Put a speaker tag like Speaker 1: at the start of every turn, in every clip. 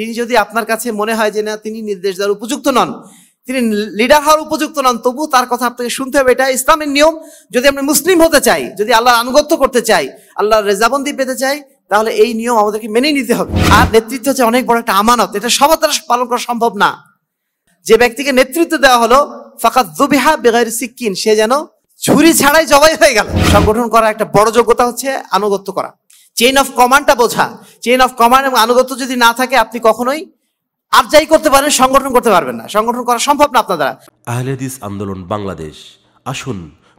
Speaker 1: তিনি যদি আপনার কাছে মনে হয় যে না তিনি নির্দেশ দেওয়ার উপযুক্ত নন তিনি লিডার হওয়ার উপযুক্ত নন তবু তার কথা আপনাকে শুনতে হবে এটা ইসলামের নিয়ম যদি আমরা মুসলিম হতে চাই যদি আল্লাহর আনুগত্য করতে চাই আল্লাহর রেজাবন্দি পেতে চাই তাহলে এই নিয়ম আমাদেরকে মেনে নিতে হবে আর নেতৃত্ব হচ্ছে অনেক বড় একটা আমানত এটা সবার দ্বারা পালন করা সম্ভব না যে ব্যক্তিকে নেতৃত্ব দেওয়া হলো ফাঁকা জুবিহা বেগাইর সিকিন সে যেন ছুরি ছাড়াই জবাই হয়ে গেল সংগঠন করা একটা বড় যোগ্যতা হচ্ছে আনুগত্য করা চেইন অফ কমান্ডটা বোঝা চেইন অফ কমান্ড এবং আনুগত্য যদি না থাকে আপনি কখনোই আর যাই করতে পারেন সংগঠন করতে পারবেন না সংগঠন করা সম্ভব না আপনার দ্বারা আহলেদিস আন্দোলন বাংলাদেশ আসুন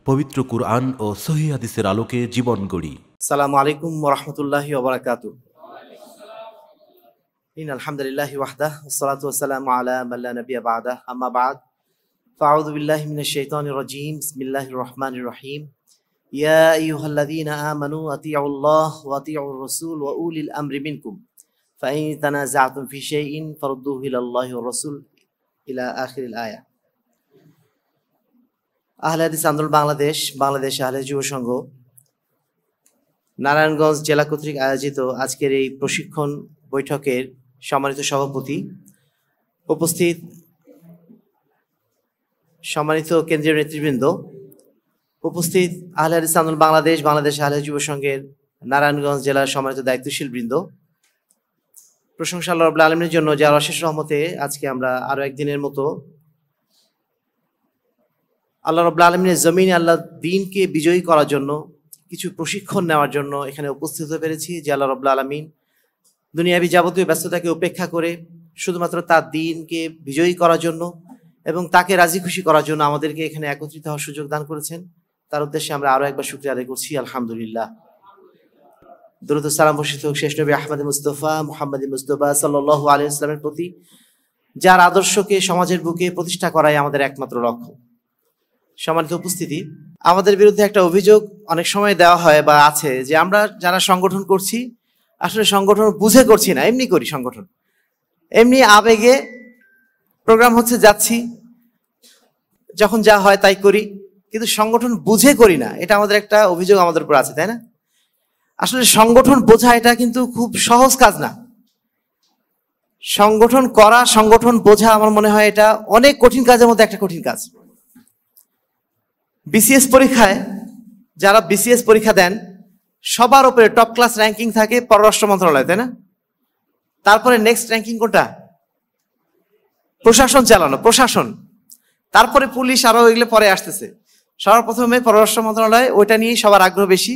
Speaker 1: পবিত্র কুরআন ও সহি হাদিসের আলোকে জীবন গড়ি সালামু আলাইকুম রহমতুল্লাহ ওবরাকাতু ইন আলহামদুলিল্লাহি ওয়াহদা والصلاه والسلام على من لا نبي بعده اما بعد فاعوذ بالله من الشيطان الرجيم بسم الله يا أيها الذين آمنوا أطيعوا الله وأطيعوا الرسول وأولي الأمر منكم فإن تنازعتم في شيء فردوه إلى الله والرسول إلى آخر الآية আহলে হাদিস আন্দোলন বাংলাদেশ বাংলাদেশ আহলে যুব সংঘ নারায়ণগঞ্জ জেলা কর্তৃক আয়োজিত আজকের এই প্রশিক্ষণ বৈঠকের সম্মানিত সভাপতি উপস্থিত সম্মানিত কেন্দ্রীয় নেতৃবৃন্দ উপস্থিত আহলে হাদিস বাংলাদেশ বাংলাদেশ আহলে যুব সংঘের নারায়ণগঞ্জ জেলার সম্মানিত দায়িত্বশীল বৃন্দ প্রশংসা আল্লাহ আলমের জন্য যার অশেষ রহমতে আজকে আমরা আরও একদিনের মতো আল্লাহ রব্লা আলমিনের জমিন আল্লাহ দিনকে বিজয়ী করার জন্য কিছু প্রশিক্ষণ নেওয়ার জন্য এখানে উপস্থিত হতে পেরেছি যে আল্লাহ রব্লা আলমিন দুনিয়াবি যাবতীয় ব্যস্ততাকে উপেক্ষা করে শুধুমাত্র তার দিনকে বিজয়ী করার জন্য এবং তাকে রাজি খুশি করার জন্য আমাদেরকে এখানে একত্রিত হওয়ার সুযোগ দান করেছেন তার উদ্দেশ্যে আমরা আরো একবার শুক্রিয়া আদায় করছি আলহামদুলিল্লাহ দ্রুত সালাম বর্ষিত শেষ নবী আহমদ মুস্তফা মোহাম্মদ মুস্তফা সাল্লু আলী ইসলামের প্রতি যার আদর্শকে সমাজের বুকে প্রতিষ্ঠা করাই আমাদের একমাত্র লক্ষ্য সম্মানিত উপস্থিতি আমাদের বিরুদ্ধে একটা অভিযোগ অনেক সময় দেওয়া হয় বা আছে যে আমরা যারা সংগঠন করছি আসলে সংগঠন বুঝে করছি না এমনি করি সংগঠন এমনি আবেগে প্রোগ্রাম হচ্ছে যাচ্ছি যখন যা হয় তাই করি কিন্তু সংগঠন বুঝে করি না এটা আমাদের একটা অভিযোগ আমাদের উপর আছে তাই না আসলে সংগঠন বোঝা এটা কিন্তু খুব সহজ কাজ না সংগঠন করা সংগঠন বোঝা আমার মনে হয় এটা অনেক কঠিন কাজের মধ্যে একটা কঠিন কাজ বিসিএস পরীক্ষায় যারা বিসিএস পরীক্ষা দেন সবার উপরে টপ ক্লাস র্যাঙ্কিং থাকে পররাষ্ট্র মন্ত্রণালয় তাই না তারপরে নেক্সট র্যাঙ্কিং কোনটা প্রশাসন চালানো প্রশাসন তারপরে পুলিশ আরো এগুলো পরে আসতেছে সর্বপ্রথমে পররাষ্ট্র মন্ত্রণালয় ওইটা নিয়েই সবার আগ্রহ বেশি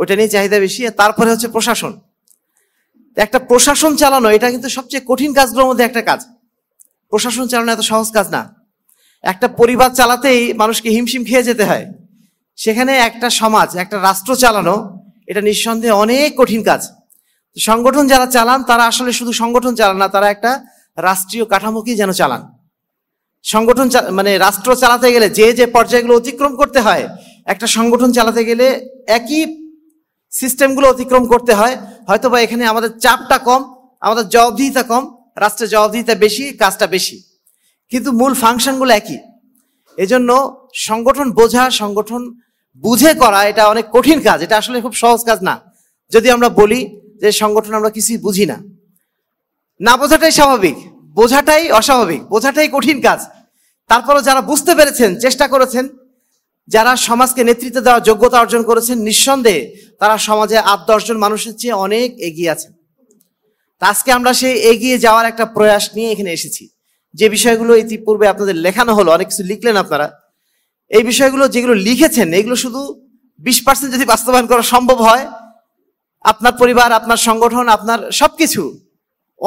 Speaker 1: ওইটা নিয়ে চাহিদা বেশি তারপরে হচ্ছে প্রশাসন একটা প্রশাসন চালানো এটা কিন্তু সবচেয়ে কঠিন কাজগুলোর মধ্যে একটা কাজ প্রশাসন চালানো এত সহজ কাজ না একটা পরিবার চালাতেই মানুষকে হিমশিম খেয়ে যেতে হয় সেখানে একটা সমাজ একটা রাষ্ট্র চালানো এটা নিঃসন্দেহে অনেক কঠিন কাজ সংগঠন যারা চালান তারা আসলে শুধু সংগঠন চালান না তারা একটা রাষ্ট্রীয় কাঠামোকেই যেন চালান সংগঠন মানে রাষ্ট্র চালাতে গেলে যে যে পর্যায়গুলো অতিক্রম করতে হয় একটা সংগঠন চালাতে গেলে একই সিস্টেমগুলো অতিক্রম করতে হয় হয়তো বা এখানে আমাদের চাপটা কম আমাদের জবাবদিহিতা কম রাষ্ট্রের জবাবদিহিতা বেশি কাজটা বেশি কিন্তু মূল ফাংশনগুলো একই এজন্য সংগঠন বোঝা সংগঠন বুঝে করা এটা অনেক কঠিন কাজ এটা আসলে খুব সহজ কাজ না যদি আমরা বলি যে সংগঠন আমরা কিছুই বুঝি না না বোঝাটাই স্বাভাবিক বোঝাটাই অস্বাভাবিক বোঝাটাই কঠিন কাজ তারপরও যারা বুঝতে পেরেছেন চেষ্টা করেছেন যারা সমাজকে নেতৃত্ব দেওয়ার যোগ্যতা অর্জন করেছেন নিঃসন্দেহে তারা সমাজে আট দশজন মানুষের চেয়ে অনেক এগিয়ে আছেন আজকে আমরা সেই এগিয়ে যাওয়ার একটা প্রয়াস নিয়ে এখানে এসেছি যে বিষয়গুলো ইতিপূর্বে আপনাদের লেখানো হলো অনেক কিছু লিখলেন আপনারা এই বিষয়গুলো যেগুলো লিখেছেন এগুলো শুধু বিশ পার্সেন্ট যদি বাস্তবায়ন করা সম্ভব হয় আপনার পরিবার আপনার সংগঠন আপনার সবকিছু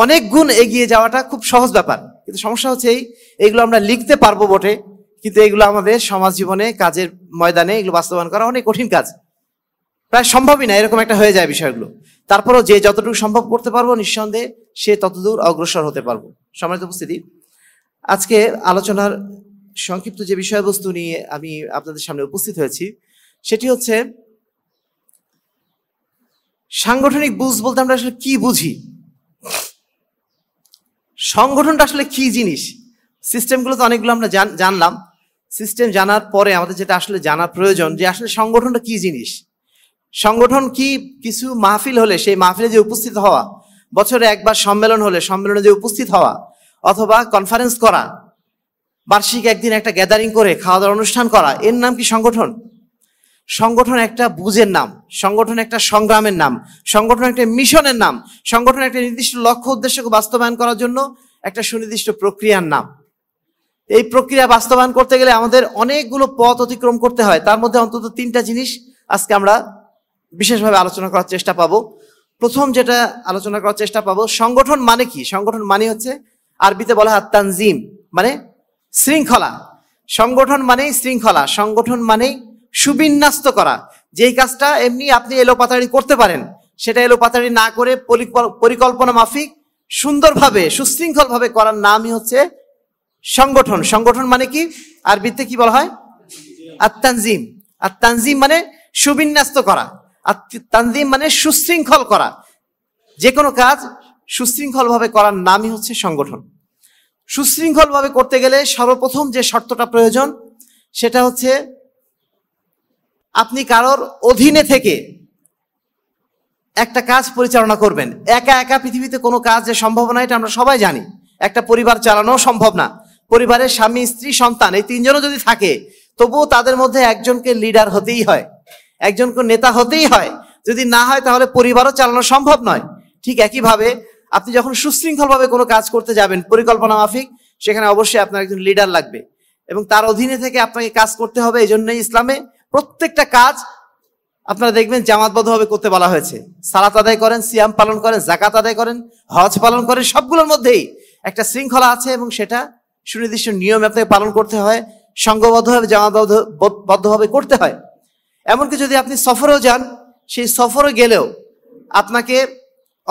Speaker 1: অনেক গুণ এগিয়ে যাওয়াটা খুব সহজ ব্যাপার কিন্তু সমস্যা হচ্ছে এই এগুলো আমরা লিখতে পারবো বটে কিন্তু এগুলো আমাদের সমাজ জীবনে কাজের ময়দানে এগুলো বাস্তবায়ন করা অনেক কঠিন কাজ প্রায় সম্ভবই না এরকম একটা হয়ে যায় বিষয়গুলো তারপরও যে যতটুকু সম্ভব করতে পারবো নিঃসন্দেহে সে ততদূর অগ্রসর হতে পারবো সম্মানিত উপস্থিতি আজকে আলোচনার সংক্ষিপ্ত যে বিষয়বস্তু নিয়ে আমি আপনাদের সামনে উপস্থিত হয়েছি সেটি হচ্ছে সাংগঠনিক বুঝ বলতে আমরা আসলে কি বুঝি সংগঠনটা আসলে কি জিনিস সিস্টেমগুলো তো অনেকগুলো আমরা জানলাম সিস্টেম জানার পরে আমাদের যেটা আসলে জানার প্রয়োজন যে আসলে সংগঠনটা কি জিনিস সংগঠন কি কিছু মাহফিল হলে সেই মাহফিলে যে উপস্থিত হওয়া বছরে একবার সম্মেলন হলে সম্মেলনে যে উপস্থিত হওয়া অথবা কনফারেন্স করা বার্ষিক একদিন একটা গ্যাদারিং করে খাওয়া দাওয়ার অনুষ্ঠান করা এর নাম কি সংগঠন সংগঠন একটা বুঝের নাম সংগঠন একটা সংগ্রামের নাম সংগঠন একটা মিশনের নাম সংগঠন একটা নির্দিষ্ট লক্ষ্য উদ্দেশ্যকে বাস্তবায়ন করার জন্য একটা সুনির্দিষ্ট প্রক্রিয়ার নাম এই প্রক্রিয়া বাস্তবায়ন করতে গেলে আমাদের অনেকগুলো পথ অতিক্রম করতে হয় তার মধ্যে অন্তত তিনটা জিনিস আজকে আমরা বিশেষভাবে আলোচনা করার চেষ্টা পাবো প্রথম যেটা আলোচনা করার চেষ্টা পাবো সংগঠন মানে কি সংগঠন মানে হচ্ছে আরবিতে বলা হয় তানজিম মানে শৃঙ্খলা সংগঠন মানেই শৃঙ্খলা সংগঠন মানেই সুবিন্যাস্ত করা যেই কাজটা এমনি আপনি এলোপাতাড়ি করতে পারেন সেটা এলোপাতাড়ি না করে পরিকল্পনা মাফিক সুন্দরভাবে সুশৃঙ্খলভাবে করার নামই হচ্ছে সংগঠন সংগঠন মানে কি আরবিতে কি বলা হয় আর তানজিম আর তানজিম মানে সুবিন্যাস্ত করা আর তানজিম মানে সুশৃঙ্খল করা যে কোনো কাজ সুশৃঙ্খলভাবে করার নামই হচ্ছে সংগঠন সুশৃঙ্খলভাবে করতে গেলে সর্বপ্রথম যে শর্তটা প্রয়োজন সেটা হচ্ছে আপনি কারোর অধীনে থেকে একটা কাজ পরিচালনা করবেন একা একা পৃথিবীতে কোনো কাজের সম্ভাবনা এটা আমরা সবাই জানি একটা পরিবার চালানো সম্ভব না পরিবারের স্বামী স্ত্রী সন্তান এই তিনজনও যদি থাকে তবুও তাদের মধ্যে একজনকে লিডার হতেই হয় একজনকে নেতা হতেই হয় যদি না হয় তাহলে পরিবারও চালানো সম্ভব নয় ঠিক একইভাবে আপনি যখন সুশৃঙ্খলভাবে কোনো কাজ করতে যাবেন পরিকল্পনা মাফিক সেখানে অবশ্যই আপনার একজন লিডার লাগবে এবং তার অধীনে থেকে আপনাকে কাজ করতে হবে এই জন্যই ইসলামে প্রত্যেকটা কাজ আপনারা দেখবেন জামাতবদ্ধভাবে করতে বলা হয়েছে সালাত আদায় করেন সিয়াম পালন করেন জাকাত আদায় করেন হজ পালন করেন সবগুলোর মধ্যেই একটা শৃঙ্খলা আছে এবং সেটা সুনির্দিষ্ট নিয়মে আপনাকে পালন করতে হয় সংঘবদ্ধভাবে জামাতবদ্ধ বদ্ধভাবে করতে হয় এমনকি যদি আপনি সফরেও যান সেই সফরে গেলেও আপনাকে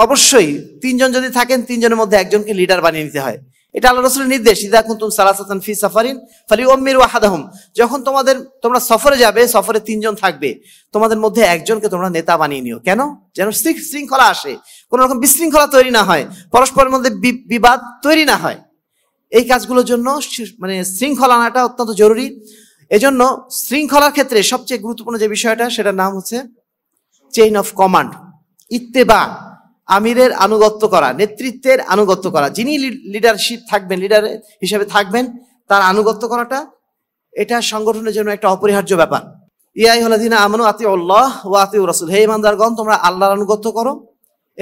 Speaker 1: অবশ্যই তিনজন যদি থাকেন তিনজনের মধ্যে একজনকে লিডার বানিয়ে নিতে হয় এটা আল্লাহ রসুলের নির্দেশ ইদা কুন্তুম সালাসাতান ফি সাফারিন ফালি ওম্মির ওয়াহাদাহম যখন তোমাদের তোমরা সফরে যাবে সফরে তিনজন থাকবে তোমাদের মধ্যে একজনকে তোমরা নেতা বানিয়ে নিও কেন যেন শৃঙ্খলা আসে কোনো রকম বিশৃঙ্খলা তৈরি না হয় পরস্পরের মধ্যে বিবাদ তৈরি না হয় এই কাজগুলোর জন্য মানে শৃঙ্খলা আনাটা অত্যন্ত জরুরি এজন্য শৃঙ্খলার ক্ষেত্রে সবচেয়ে গুরুত্বপূর্ণ যে বিষয়টা সেটার নাম হচ্ছে চেইন অফ কমান্ড ইত্তেবা আমিরের আনুগত্য করা নেতৃত্বের আনুগত্য করা যিনি লিডারশিপ থাকবেন লিডার হিসেবে থাকবেন তার আনুগত্য করাটা এটা সংগঠনের জন্য একটা অপরিহার্য ব্যাপার ইয়াই দিনা আমানু আতি আল্লাহ ও আতি রাসুল হে ইমানদারগণ তোমরা আল্লাহর আনুগত্য করো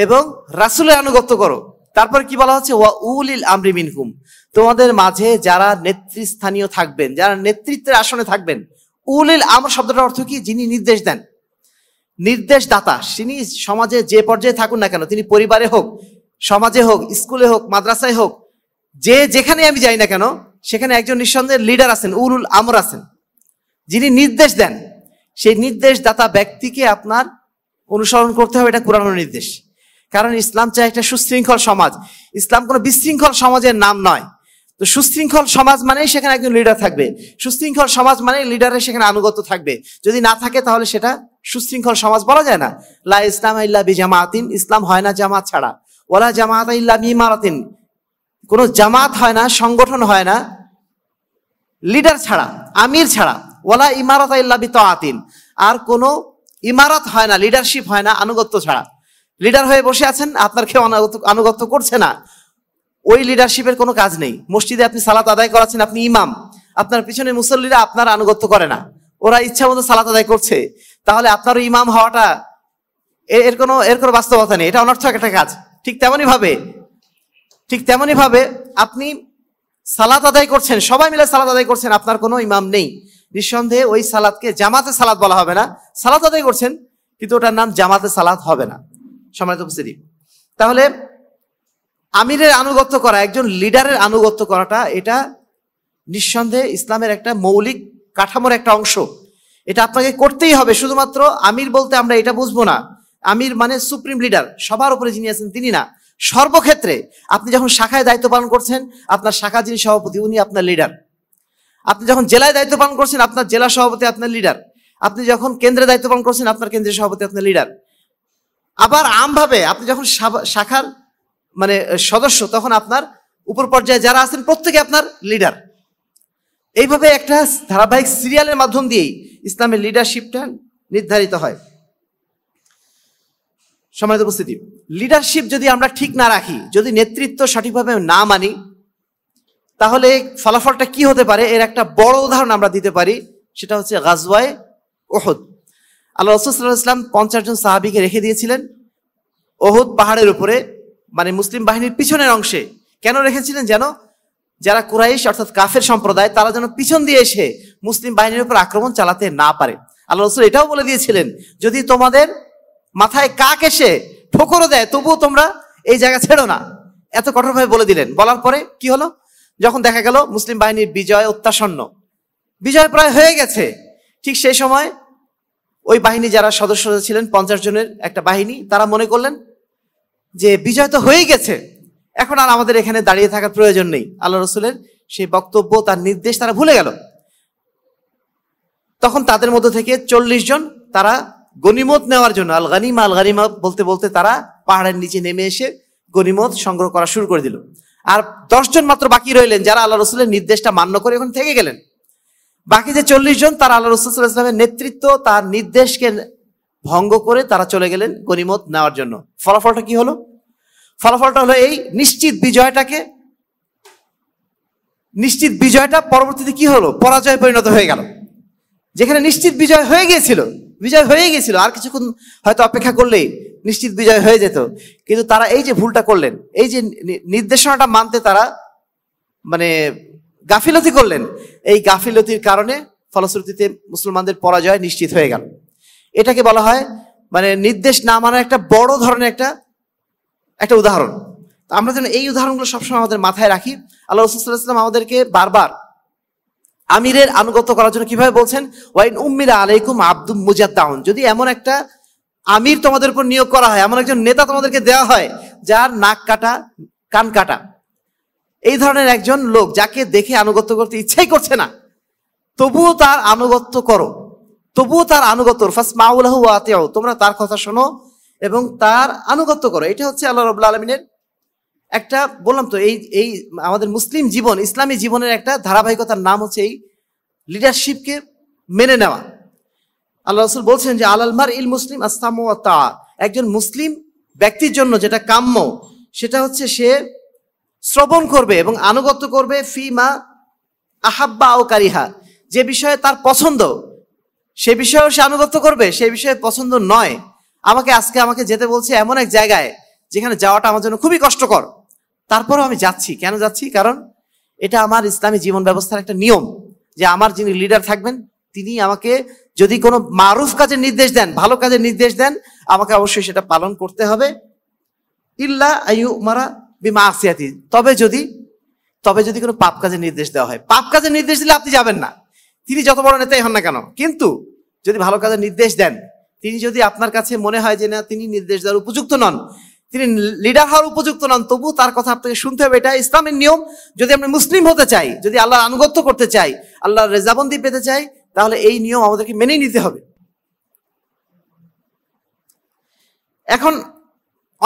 Speaker 1: এবং রাসুলের আনুগত্য করো তারপর কি বলা হচ্ছে ওয়া উলিল আমরি মিনহুম তোমাদের মাঝে যারা নেতৃস্থানীয় থাকবেন যারা নেতৃত্বের আসনে থাকবেন উলিল আমর শব্দটার অর্থ কি যিনি নির্দেশ দেন নির্দেশদাতা তিনি সমাজে যে পর্যায়ে থাকুন না কেন তিনি পরিবারে হোক সমাজে হোক স্কুলে হোক মাদ্রাসায় হোক যে যেখানে আমি যাই না কেন সেখানে একজন নিঃসন্দেহের লিডার আছেন উরুল আমর আছেন যিনি নির্দেশ দেন সেই নির্দেশদাতা ব্যক্তিকে আপনার অনুসরণ করতে হবে এটা কোরআন নির্দেশ কারণ ইসলাম চায় একটা সুশৃঙ্খল সমাজ ইসলাম কোনো বিশৃঙ্খল সমাজের নাম নয় তো সুশৃঙ্খল সমাজ মানেই সেখানে একজন লিডার থাকবে সুশৃঙ্খল সমাজ মানে লিডারের সেখানে আনুগত থাকবে যদি না থাকে তাহলে সেটা সুশৃঙ্খল সমাজ বলা যায় না লা ইসলাম ইল্লা বি জামাতিন ইসলাম হয় না জামাত ছাড়া ওলা জামাত ইল্লা বি মারাতিন কোনো জামাত হয় না সংগঠন হয় না লিডার ছাড়া আমির ছাড়া ওলা ইমারত ইল্লা বি তাতিন আর কোনো ইমারত হয় না লিডারশিপ হয় না আনুগত্য ছাড়া লিডার হয়ে বসে আছেন আপনার কেউ আনুগত্য করছে না ওই লিডারশিপের কোনো কাজ নেই মসজিদে আপনি সালাত আদায় করাচ্ছেন আপনি ইমাম আপনার পিছনে মুসল্লিরা আপনার আনুগত্য করে না ওরা ইচ্ছা মতো সালাত আদায় করছে তাহলে আপনার ইমাম হওয়াটা এর কোনো এর কোনো বাস্তবতা নেই এটা অনর্থক একটা কাজ ঠিক তেমনই ভাবে ঠিক তেমনই ভাবে আপনি সালাত আদায় করছেন সবাই মিলে সালাত আদায় করছেন আপনার কোনো ইমাম নেই নিঃসন্দেহে ওই সালাদকে জামাতে সালাদ বলা হবে না সালাত আদায় করছেন কিন্তু ওটার নাম জামাতে সালাত হবে না সম্মানিত তাহলে আমিরের আনুগত্য করা একজন লিডারের আনুগত্য করাটা এটা নিঃসন্দেহে ইসলামের একটা মৌলিক কাঠামোর একটা অংশ এটা আপনাকে করতেই হবে শুধুমাত্র আমির বলতে আমরা এটা বুঝবো না আমির মানে সুপ্রিম লিডার সবার উপরে যিনি আছেন তিনি না সর্বক্ষেত্রে আপনি যখন শাখায় দায়িত্ব পালন করছেন আপনার শাখা যিনি সভাপতি উনি আপনার লিডার আপনি যখন জেলায় দায়িত্ব পালন করছেন আপনার জেলা সভাপতি আপনার লিডার আপনি যখন কেন্দ্রে দায়িত্ব পালন করছেন আপনার কেন্দ্রের সভাপতি আপনার লিডার আবার আমভাবে আপনি যখন শাখার মানে সদস্য তখন আপনার উপর পর্যায়ে যারা আছেন প্রত্যেকে আপনার লিডার এইভাবে একটা ধারাবাহিক সিরিয়ালের মাধ্যম দিয়েই ইসলামের লিডারশিপটা নির্ধারিত হয় সম্মানিত উপস্থিতি লিডারশিপ যদি আমরা ঠিক না রাখি যদি নেতৃত্ব সঠিকভাবে না মানি তাহলে ফলাফলটা কি হতে পারে এর একটা বড় উদাহরণ আমরা দিতে পারি সেটা হচ্ছে গাজওয়ায় ওহদ আল্লাহ রসুল ইসলাম পঞ্চাশ জন সাহাবিকে রেখে দিয়েছিলেন ওহদ পাহাড়ের উপরে মানে মুসলিম বাহিনীর পিছনের অংশে কেন রেখেছিলেন যেন যারা কুরাইশ অর্থাৎ কাফের সম্প্রদায় তারা যেন পিছন দিয়ে এসে মুসলিম বাহিনীর উপর আক্রমণ চালাতে না পারে আল্লাহ রসুল এটাও বলে দিয়েছিলেন যদি তোমাদের মাথায় কাক এসে ঠোকরও দেয় তবুও তোমরা এই জায়গা ছেড়ো না এত কঠোরভাবে বলে দিলেন বলার পরে কি হলো যখন দেখা গেল মুসলিম বাহিনীর বিজয় অত্যাসন্ন বিজয় প্রায় হয়ে গেছে ঠিক সেই সময় ওই বাহিনী যারা সদস্য ছিলেন পঞ্চাশ জনের একটা বাহিনী তারা মনে করলেন যে বিজয় তো হয়ে গেছে এখন আর আমাদের এখানে দাঁড়িয়ে থাকার প্রয়োজন নেই আল্লাহ রসুলের সেই বক্তব্য তার নির্দেশ তারা ভুলে গেল তখন তাদের মধ্যে থেকে চল্লিশ জন তারা গনিমত নেওয়ার জন্য আল গানিমা আল গানিমা বলতে বলতে তারা পাহাড়ের নিচে নেমে এসে গনিমত সংগ্রহ করা শুরু করে দিল আর দশজন মাত্র বাকি রইলেন যারা আল্লাহ রসুলের নির্দেশটা মান্য করে এখন থেকে গেলেন বাকি যে চল্লিশ জন তারা আল্লাহ রসুল ইসলামের নেতৃত্ব তার নির্দেশকে ভঙ্গ করে তারা চলে গেলেন গনিমত নেওয়ার জন্য ফলাফলটা কি হলো ফলাফলটা হলো এই নিশ্চিত বিজয়টাকে নিশ্চিত বিজয়টা পরবর্তীতে কি হলো পরাজয় পরিণত হয়ে গেল যেখানে নিশ্চিত বিজয় হয়ে গিয়েছিল বিজয় হয়ে গিয়েছিল আর কিছুক্ষণ হয়তো অপেক্ষা করলেই নিশ্চিত বিজয় হয়ে যেত কিন্তু তারা এই যে ভুলটা করলেন এই যে নির্দেশনাটা মানতে তারা মানে গাফিলতি করলেন এই গাফিলতির কারণে ফলশ্রুতিতে মুসলমানদের পরাজয় নিশ্চিত হয়ে গেল এটাকে বলা হয় মানে নির্দেশ না মানার একটা বড় ধরনের একটা একটা উদাহরণ আমরা যেন এই উদাহরণগুলো সবসময় আমাদের মাথায় রাখি আল্লাহ রসুল্লাহাম আমাদেরকে বারবার আমিরের আনুগত্য করার জন্য কিভাবে বলছেন ওয়াইন উম্মিরা আলাইকুম আব্দুল মুজাদ্দাউন যদি এমন একটা আমির তোমাদের উপর নিয়োগ করা হয় এমন একজন নেতা তোমাদেরকে দেওয়া হয় যার নাক কাটা কান কাটা এই ধরনের একজন লোক যাকে দেখে আনুগত্য করতে ইচ্ছাই করছে না তবুও তার আনুগত্য করো তবুও তার আনুগত্য ফার্স্ট মাউলাহু আতেও তোমরা তার কথা শোনো এবং তার আনুগত্য করো এটা হচ্ছে আল্লাহ রবুল্লা আলমিনের একটা বললাম তো এই এই আমাদের মুসলিম জীবন ইসলামী জীবনের একটা ধারাবাহিকতার নাম হচ্ছে এই লিডারশিপকে মেনে নেওয়া আল্লাহ রসুল বলছেন যে আল আলমার ইল মুসলিম আস্তাম তা একজন মুসলিম ব্যক্তির জন্য যেটা কাম্য সেটা হচ্ছে সে শ্রবণ করবে এবং আনুগত্য করবে ফি মা আহাব্বা ও কারিহা যে বিষয়ে তার পছন্দ সে বিষয়েও সে আনুগত্য করবে সে বিষয়ে পছন্দ নয় আমাকে আজকে আমাকে যেতে বলছে এমন এক জায়গায় যেখানে যাওয়াটা আমার জন্য খুবই কষ্টকর তারপরেও আমি যাচ্ছি কেন যাচ্ছি কারণ এটা আমার ইসলামী জীবন ব্যবস্থার একটা নিয়ম যে আমার যিনি লিডার থাকবেন তিনি আমাকে যদি কোনো মারুফ কাজের নির্দেশ দেন ভালো কাজের নির্দেশ দেন আমাকে অবশ্যই সেটা পালন করতে হবে ইল্লা আইউ মারা বিমা আসিয়াতি তবে যদি তবে যদি কোনো পাপ কাজের নির্দেশ দেওয়া হয় পাপ কাজের নির্দেশ দিলে আপনি যাবেন না তিনি যত বড় নেতাই হন না কেন কিন্তু যদি ভালো কাজের নির্দেশ দেন তিনি যদি আপনার কাছে মনে হয় যে না তিনি নির্দেশ দেওয়ার উপযুক্ত নন তিনি লিডার হওয়ার উপযুক্ত নন তবু তার কথা আপনাকে শুনতে হবে এটা ইসলামের নিয়ম যদি আমরা মুসলিম হতে চাই যদি আল্লাহ আনুগত্য করতে চাই আল্লাহর রেজাবন্দি পেতে চাই তাহলে এই নিয়ম আমাদেরকে মেনে নিতে হবে এখন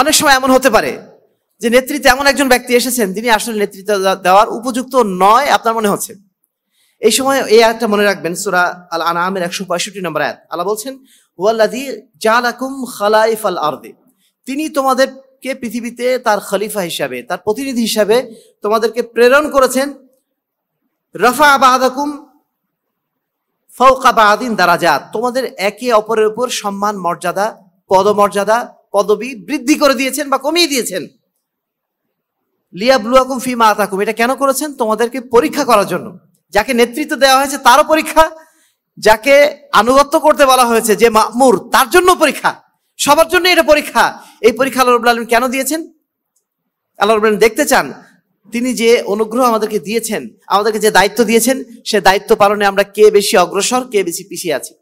Speaker 1: অনেক সময় এমন হতে পারে যে নেতৃত্বে এমন একজন ব্যক্তি এসেছেন তিনি আসলে নেতৃত্ব দেওয়ার উপযুক্ত নয় আপনার মনে হচ্ছে এই সময় এই আয়াতটা মনে রাখবেন সুরা আল আনামের একশো পঁয়ষট্টি নম্বর আয়াত আল্লাহ বলছেন ওয়াল্লাদি জালাকুম খালাইফ আল আরদে তিনি তোমাদেরকে পৃথিবীতে তার খলিফা হিসাবে তার প্রতিনিধি হিসাবে তোমাদেরকে প্রেরণ করেছেন রফা আবাহাদাকুম ফৌকা বাহাদিন যা তোমাদের একে অপরের উপর সম্মান মর্যাদা পদমর্যাদা পদবি বৃদ্ধি করে দিয়েছেন বা কমিয়ে দিয়েছেন লিয়া ব্লুয়াকুম ফিমা আতাকুম এটা কেন করেছেন তোমাদেরকে পরীক্ষা করার জন্য যাকে নেতৃত্ব দেওয়া হয়েছে তারও পরীক্ষা যাকে আনুগত্য করতে বলা হয়েছে যে মামুর তার জন্য পরীক্ষা সবার জন্য এটা পরীক্ষা এই পরীক্ষা আল্লাহ রবুল আলম কেন দিয়েছেন আল্লাহ আলম দেখতে চান তিনি যে অনুগ্রহ আমাদেরকে দিয়েছেন আমাদেরকে যে দায়িত্ব দিয়েছেন সে দায়িত্ব পালনে আমরা কে বেশি অগ্রসর কে বেশি পিছিয়ে আছি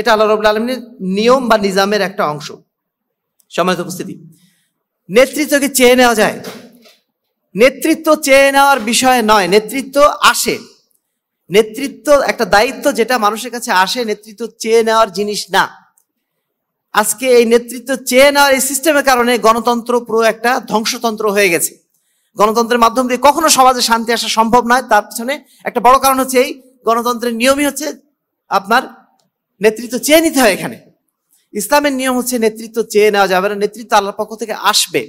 Speaker 1: এটা আল্লাহ রবুল আলমের নিয়ম বা নিজামের একটা অংশ সমাজ উপস্থিতি নেতৃত্বকে চেয়ে নেওয়া যায় নেতৃত্ব চেয়ে নেওয়ার বিষয় নয় নেতৃত্ব আসে নেতৃত্ব একটা দায়িত্ব যেটা মানুষের কাছে আসে নেতৃত্ব চেয়ে নেওয়ার জিনিস না আজকে এই নেতৃত্ব চেয়ে নেওয়ার এই সিস্টেমের কারণে গণতন্ত্র পুরো একটা ধ্বংসতন্ত্র হয়ে গেছে গণতন্ত্রের মাধ্যম দিয়ে কখনো সমাজে শান্তি আসা সম্ভব নয় তার পিছনে একটা বড় কারণ হচ্ছে এই গণতন্ত্রের নিয়মই হচ্ছে আপনার নেতৃত্ব চেয়ে নিতে হয় এখানে ইসলামের নিয়ম হচ্ছে নেতৃত্ব চেয়ে নেওয়া যাবে না নেতৃত্ব আল্লাহর পক্ষ থেকে আসবে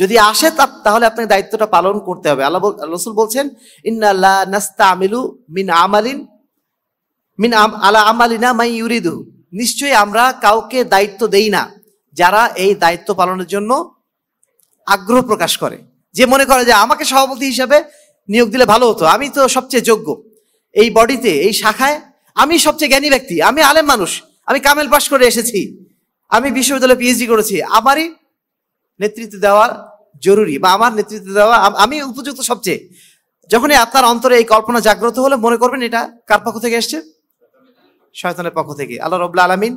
Speaker 1: যদি আসে তাহলে আপনাকে দায়িত্বটা পালন করতে হবে আল্লাহ রসুল বলছেন ইন্নাল্লা নাস্তা আমিলু মিন আমালিন মিন আলা আমালিনা মাই ইউরিদু নিশ্চয়ই আমরা কাউকে দায়িত্ব দেই না যারা এই দায়িত্ব পালনের জন্য আগ্রহ প্রকাশ করে যে মনে করে যে আমাকে সভাপতি হিসাবে নিয়োগ দিলে ভালো হতো আমি তো সবচেয়ে যোগ্য এই বডিতে এই শাখায় আমি সবচেয়ে জ্ঞানী ব্যক্তি আমি আলেম মানুষ আমি কামেল পাশ করে এসেছি আমি বিশ্ববিদ্যালয়ে পিএইচডি করেছি আমারই নেতৃত্ব দেওয়ার জরুরি বা আমার নেতৃত্ব দেওয়া আমি উপযুক্ত সবচেয়ে যখনই আপনার অন্তরে এই কল্পনা জাগ্রত হলে মনে করবেন এটা কার পক্ষ থেকে এসছে শয়তানের পক্ষ থেকে আল্লাহ রবুল্লা আলমিন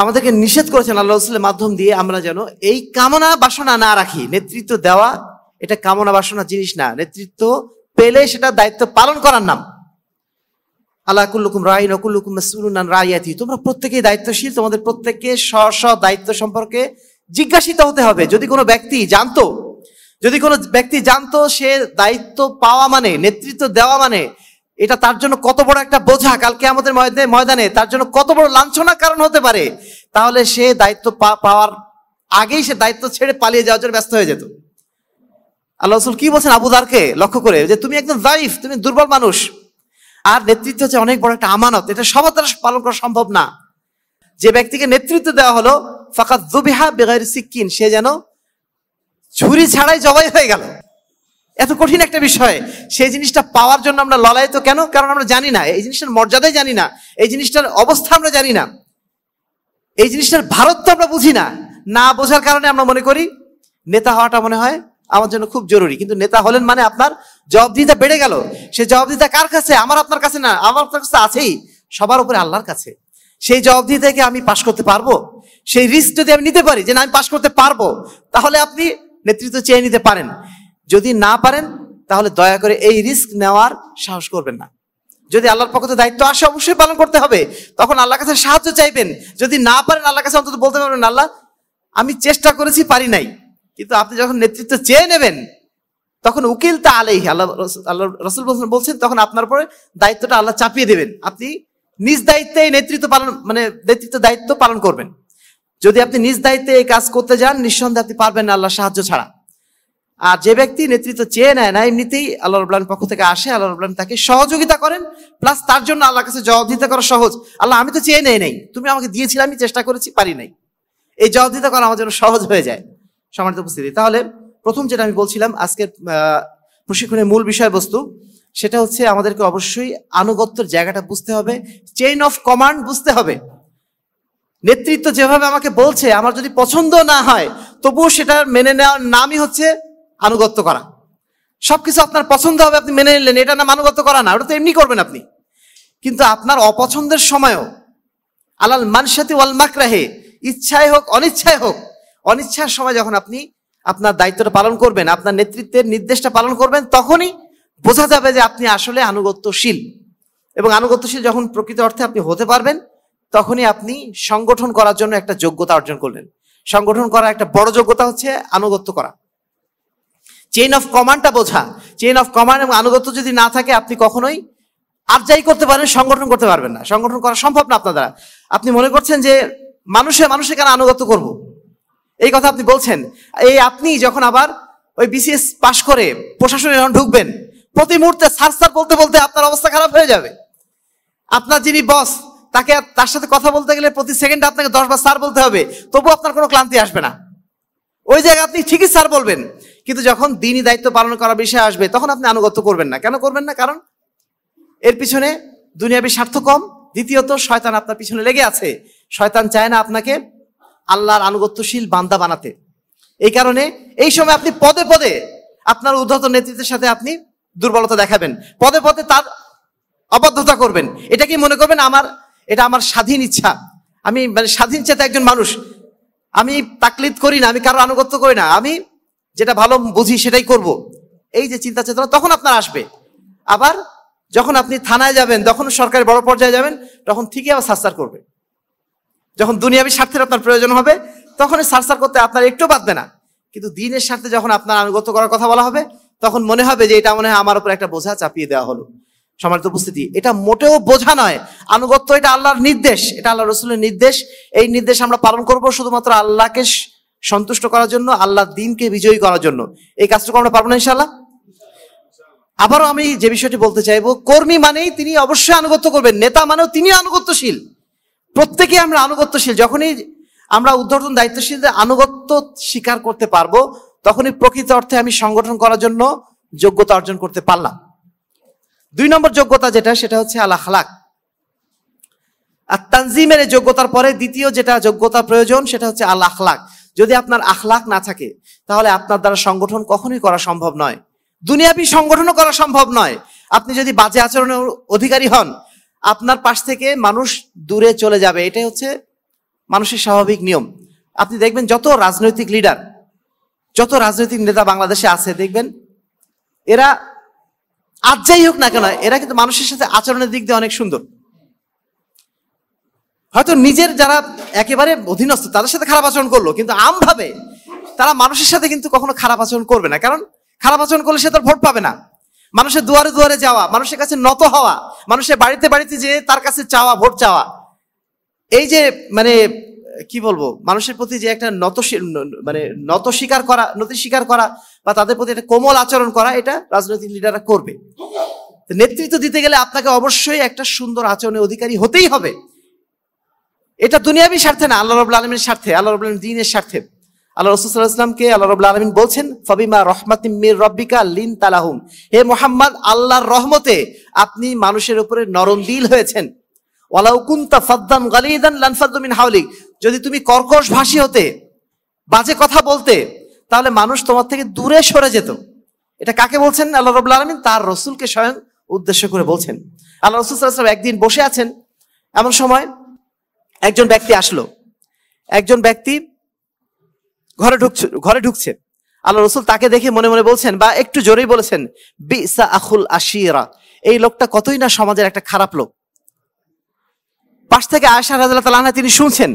Speaker 1: আমাদেরকে নিষেধ করেছেন আল্লাহ রসুলের মাধ্যম দিয়ে আমরা যেন এই কামনা বাসনা না রাখি নেতৃত্ব দেওয়া এটা কামনা বাসনা জিনিস না নেতৃত্ব পেলে সেটা দায়িত্ব পালন করার নাম আল্লাহ কুল্লুকুম রায় নকুল্লুকুম রায়াতি তোমরা প্রত্যেকেই দায়িত্বশীল তোমাদের প্রত্যেককে স্ব স্ব দায়িত্ব সম্পর্কে জিজ্ঞাসিত হতে হবে যদি কোনো ব্যক্তি জানতো যদি কোনো ব্যক্তি জানতো সে দায়িত্ব পাওয়া মানে নেতৃত্ব দেওয়া মানে এটা তার জন্য কত বড় একটা বোঝা কালকে আমাদের ময়দানে তার জন্য কত বড় লাঞ্ছনার কারণ হতে পারে তাহলে সে দায়িত্ব পাওয়ার আগেই সে দায়িত্ব ছেড়ে পালিয়ে যাওয়ার জন্য ব্যস্ত হয়ে যেত আল্লাহ রসুল কি বলছেন আবুদারকে লক্ষ্য করে যে তুমি একদম জাইফ তুমি দুর্বল মানুষ আর নেতৃত্ব হচ্ছে অনেক বড় একটা আমানত এটা সবার দ্বারা পালন করা সম্ভব না যে ব্যক্তিকে নেতৃত্ব দেওয়া হলো ফাঁকা জুবিহা বেগাইর সিকিন সে যেন ছুরি ছাড়াই জবাই হয়ে গেল এত কঠিন একটা বিষয় সেই জিনিসটা পাওয়ার জন্য আমরা লড়াই তো কেন কারণ আমরা জানি না এই জিনিসটার মর্যাদাই জানি না এই জিনিসটার অবস্থা আমরা জানি না এই জিনিসটার ভারত তো আমরা বুঝি না না বোঝার কারণে আমরা মনে করি নেতা হওয়াটা মনে হয় আমার জন্য খুব জরুরি কিন্তু নেতা হলেন মানে আপনার জবাবদিহিতা বেড়ে গেল সে জবাবদিহিতা কার কাছে আমার আপনার কাছে না আমার আপনার কাছে আছেই সবার উপরে আল্লাহর কাছে সেই জবাব দিয়ে থেকে আমি পাশ করতে পারবো সেই রিস্ক যদি আমি নিতে পারি যে না আমি পাশ করতে পারবো তাহলে আপনি নেতৃত্ব চেয়ে নিতে পারেন যদি না পারেন তাহলে দয়া করে এই রিস্ক নেওয়ার সাহস করবেন না যদি আল্লাহর পক্ষ থেকে দায়িত্ব আসে অবশ্যই পালন করতে হবে তখন আল্লাহর কাছে সাহায্য চাইবেন যদি না পারেন আল্লাহর কাছে অন্তত বলতে পারবেন আল্লাহ আমি চেষ্টা করেছি পারি নাই কিন্তু আপনি যখন নেতৃত্ব চেয়ে নেবেন তখন উকিল তা আলাই আল্লাহ আল্লাহ রসুল বলছেন তখন আপনার পরে দায়িত্বটা আল্লাহ চাপিয়ে দেবেন আপনি নিজ দায়িত্বে নেতৃত্ব পালন মানে নেতৃত্ব দায়িত্ব পালন করবেন যদি আপনি নিজ দায়িত্বে এই কাজ করতে যান নিঃসন্দেহে আপনি পারবেন না আল্লাহ সাহায্য ছাড়া আর যে ব্যক্তি নেতৃত্ব চেয়ে নেয় না এমনিতেই আল্লাহ রবলান পক্ষ থেকে আসে আল্লাহ রবলান তাকে সহযোগিতা করেন প্লাস তার জন্য আল্লাহর কাছে জবাবদিতা করা সহজ আল্লাহ আমি তো চেয়ে নেই নাই তুমি আমাকে দিয়েছিলে আমি চেষ্টা করেছি পারি নাই এই জবাবদিতা করা আমার জন্য সহজ হয়ে যায় সমানিত উপস্থিতি তাহলে প্রথম যেটা আমি বলছিলাম আজকের প্রশিক্ষণের মূল বিষয়বস্তু সেটা হচ্ছে আমাদেরকে অবশ্যই আনুগত্যর জায়গাটা বুঝতে হবে চেইন অফ কমান্ড বুঝতে হবে নেতৃত্ব যেভাবে আমাকে বলছে আমার যদি পছন্দ না হয় তবুও সেটা মেনে নেওয়ার নামই হচ্ছে আনুগত্য করা সবকিছু আপনার পছন্দ হবে আপনি মেনে নিলেন এটা না আনুগত্য করা না ওটা তো এমনি করবেন আপনি কিন্তু আপনার অপছন্দের সময়ও আলাল মানসাতি ওয়াল মাকরাহে ইচ্ছায় হোক অনিচ্ছায় হোক অনিচ্ছার সময় যখন আপনি আপনার দায়িত্বটা পালন করবেন আপনার নেতৃত্বের নির্দেশটা পালন করবেন তখনই বোঝা যাবে যে আপনি আসলে আনুগত্যশীল এবং আনুগত্যশীল যখন প্রকৃত অর্থে আপনি হতে পারবেন তখনই আপনি সংগঠন করার জন্য একটা যোগ্যতা অর্জন করলেন সংগঠন করার একটা বড় যোগ্যতা হচ্ছে আনুগত্য করা চেইন অফ কমান্ডটা বোঝা চেইন অফ কমান্ড এবং আনুগত্য যদি না থাকে আপনি কখনোই আর যাই করতে পারেন সংগঠন করতে পারবেন না সংগঠন করা সম্ভব না আপনার দ্বারা আপনি মনে করছেন যে মানুষে মানুষের কেন আনুগত্য করব। এই কথা আপনি বলছেন এই আপনি যখন আবার ওই বিসিএস পাশ করে প্রশাসনে যখন ঢুকবেন প্রতি মুহূর্তে সার সার বলতে বলতে আপনার অবস্থা খারাপ হয়ে যাবে আপনার যিনি বস তাকে তার সাথে কথা বলতে গেলে প্রতি সেকেন্ডে আপনাকে দশবার সার বলতে হবে তবু আপনার কোনো ক্লান্তি আসবে না ওই জায়গায় আপনি ঠিকই সার বলবেন কিন্তু যখন দিনই দায়িত্ব পালন করার বিষয় আসবে তখন আপনি আনুগত্য করবেন না কেন করবেন না কারণ এর পিছনে দুনিয়াবি স্বার্থ কম দ্বিতীয়ত শয়তান আপনার পিছনে লেগে আছে শয়তান চায় না আপনাকে আল্লাহর আনুগত্যশীল বান্দা বানাতে এই কারণে এই সময় আপনি পদে পদে আপনার উদ্ধত নেতৃত্বের সাথে আপনি দুর্বলতা দেখাবেন পদে পদে তার অবাধ্যতা করবেন এটা কি মনে করবেন আমার এটা আমার স্বাধীন ইচ্ছা আমি মানে স্বাধীন চেতা একজন মানুষ আমি তাকলিদ করি না আমি কারো আনুগত্য করি না আমি যেটা ভালো বুঝি সেটাই করব। এই যে চিন্তা চেতনা তখন আপনার আসবে আবার যখন আপনি থানায় যাবেন যখন সরকারি বড় পর্যায়ে যাবেন তখন ঠিকই আবার সাস্তার করবে যখন দুনিয়াবি স্বার্থের আপনার প্রয়োজন হবে তখন সারসার করতে আপনার একটু বাঁধবে না কিন্তু দিনের স্বার্থে যখন আপনার আনুগত্য করার কথা বলা হবে তখন মনে হবে যে এটা মনে হয় আমার উপর একটা বোঝা চাপিয়ে দেওয়া হলো সমাজ উপস্থিতি এটা মোটেও বোঝা নয় আনুগত্য এটা আল্লাহর নির্দেশ এটা আল্লাহ রসুলের নির্দেশ এই নির্দেশ আমরা পালন করব শুধুমাত্র আল্লাহকে সন্তুষ্ট করার জন্য আল্লাহর দিনকে বিজয়ী করার জন্য এই কাজটুকু আমরা পারবো না ইনশাল্লাহ আবারও আমি যে বিষয়টি বলতে চাইবো কর্মী মানেই তিনি অবশ্যই আনুগত্য করবেন নেতা মানেও তিনি আনুগত্যশীল প্রত্যেকে আমরা আনুগত্যশীল যখনই আমরা উদ্ধর্তন দায়িত্বশীল আনুগত্য স্বীকার করতে পারবো তখনই প্রকৃত অর্থে আমি সংগঠন করার জন্য যোগ্যতা অর্জন করতে পারলাম দুই নম্বর যোগ্যতা যেটা সেটা হচ্ছে আল্লাহ খালাক আর তানজিমের যোগ্যতার পরে দ্বিতীয় যেটা যোগ্যতা প্রয়োজন সেটা হচ্ছে আল আখলাক যদি আপনার আখলাক না থাকে তাহলে আপনার দ্বারা সংগঠন কখনোই করা সম্ভব নয় দুনিয়াবি সংগঠনও করা সম্ভব নয় আপনি যদি বাজে আচরণের অধিকারী হন আপনার পাশ থেকে মানুষ দূরে চলে যাবে এটাই হচ্ছে মানুষের স্বাভাবিক নিয়ম আপনি দেখবেন যত রাজনৈতিক লিডার যত রাজনৈতিক নেতা বাংলাদেশে আছে দেখবেন এরা আজ যাই হোক না কেন এরা কিন্তু মানুষের সাথে আচরণের দিক দিয়ে অনেক সুন্দর হয়তো নিজের যারা একেবারে অধীনস্থ তাদের সাথে খারাপ আচরণ করলো কিন্তু আমভাবে তারা মানুষের সাথে কিন্তু কখনো খারাপ আচরণ করবে না কারণ খারাপ আচরণ করলে সে তার ভোট পাবে না মানুষের দুয়ারে দুয়ারে যাওয়া মানুষের কাছে নত হওয়া মানুষের বাড়িতে বাড়িতে যেয়ে তার কাছে চাওয়া ভোট চাওয়া এই যে মানে কি বলবো মানুষের প্রতি যে একটা নত মানে নত স্বীকার করা নতি স্বীকার করা বা তাদের প্রতি একটা কোমল আচরণ করা এটা রাজনৈতিক লিডাররা করবে নেতৃত্ব দিতে গেলে আপনাকে অবশ্যই একটা সুন্দর আচরণের অধিকারী হতেই হবে এটা দুনিয়াবি স্বার্থে না আল্লাহ রবুল্লা আলমের স্বার্থে আল্লাহ রবুল্লাহ দিনের স্বার্থে আল্লাহ রসুল্লাহ ইসলামকে আল্লাহ রবুল্লা আলমিন বলছেন ফবিমা রহমাত মির রব্বিকা লিন তালাহুম হে মোহাম্মদ আল্লাহর রহমতে আপনি মানুষের উপরে নরম দিল হয়েছেন ওয়ালাউ কুন্তা ফাদ্দান গালিদান লানফাদ্দু মিন হাওলিক যদি তুমি কর্কশ ভাষী হতে বাজে কথা বলতে তাহলে মানুষ তোমার থেকে দূরে সরে যেত এটা কাকে বলছেন আল্লাহ রবুল্লা আলমিন তার রসুলকে স্বয়ং উদ্দেশ্য করে বলছেন আল্লাহ রসুল সাল্লাহ একদিন বসে আছেন এমন সময় একজন ব্যক্তি আসলো একজন ব্যক্তি ঘরে ঢুকছে ঘরে ঢুকছে আল্লাহ রসুল তাকে দেখে মনে মনে বলছেন বা একটু জোরেই বলেছেন বিসা আখুল আশিরা এই লোকটা কতই না সমাজের একটা খারাপ লোক পাশ থেকে আয়সা রাজা তালানা তিনি শুনছেন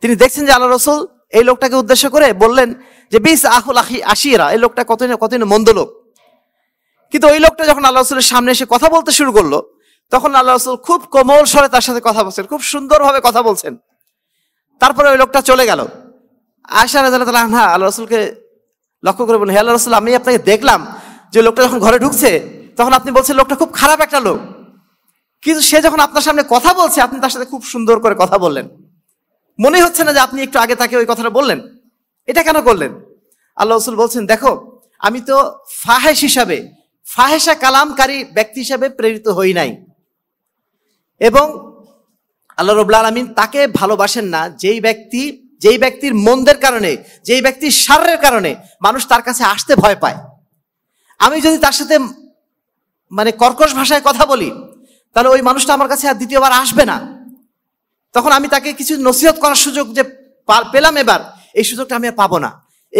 Speaker 1: তিনি দেখছেন যে আল্লাহ রসুল এই লোকটাকে উদ্দেশ্য করে বললেন যে বিস আহুল আহি আশিরা এই লোকটা কতই না কতই না মন্দ লোক কিন্তু ওই লোকটা যখন আল্লাহ রসুলের সামনে এসে কথা বলতে শুরু করলো তখন আল্লাহ রসুল খুব কোমল স্বরে তার সাথে কথা বলছেন খুব সুন্দরভাবে কথা বলছেন তারপরে ওই লোকটা চলে গেল আশা রাজা তালা আল্লাহ রসুলকে লক্ষ্য করে বললেন হে আল্লাহ রসুল আমি আপনাকে দেখলাম যে লোকটা যখন ঘরে ঢুকছে তখন আপনি বলছেন লোকটা খুব খারাপ একটা লোক কিন্তু সে যখন আপনার সামনে কথা বলছে আপনি তার সাথে খুব সুন্দর করে কথা বললেন মনে হচ্ছে না যে আপনি একটু আগে তাকে ওই কথাটা বললেন এটা কেন করলেন আল্লাহ রসুল বলছেন দেখো আমি তো ফাহেস হিসাবে ফাহেসা কালামকারী ব্যক্তি হিসাবে প্রেরিত হই নাই এবং আল্লাহ রবুল্লা আলমিন তাকে ভালোবাসেন না যেই ব্যক্তি যেই ব্যক্তির মন্দের কারণে যেই ব্যক্তির সারের কারণে মানুষ তার কাছে আসতে ভয় পায় আমি যদি তার সাথে মানে কর্কশ ভাষায় কথা বলি তাহলে ওই মানুষটা আমার কাছে আর দ্বিতীয়বার আসবে না তখন আমি তাকে কিছু নসিহত করার সুযোগ যে পেলাম এবার এই সুযোগটা আমি আর পাবো না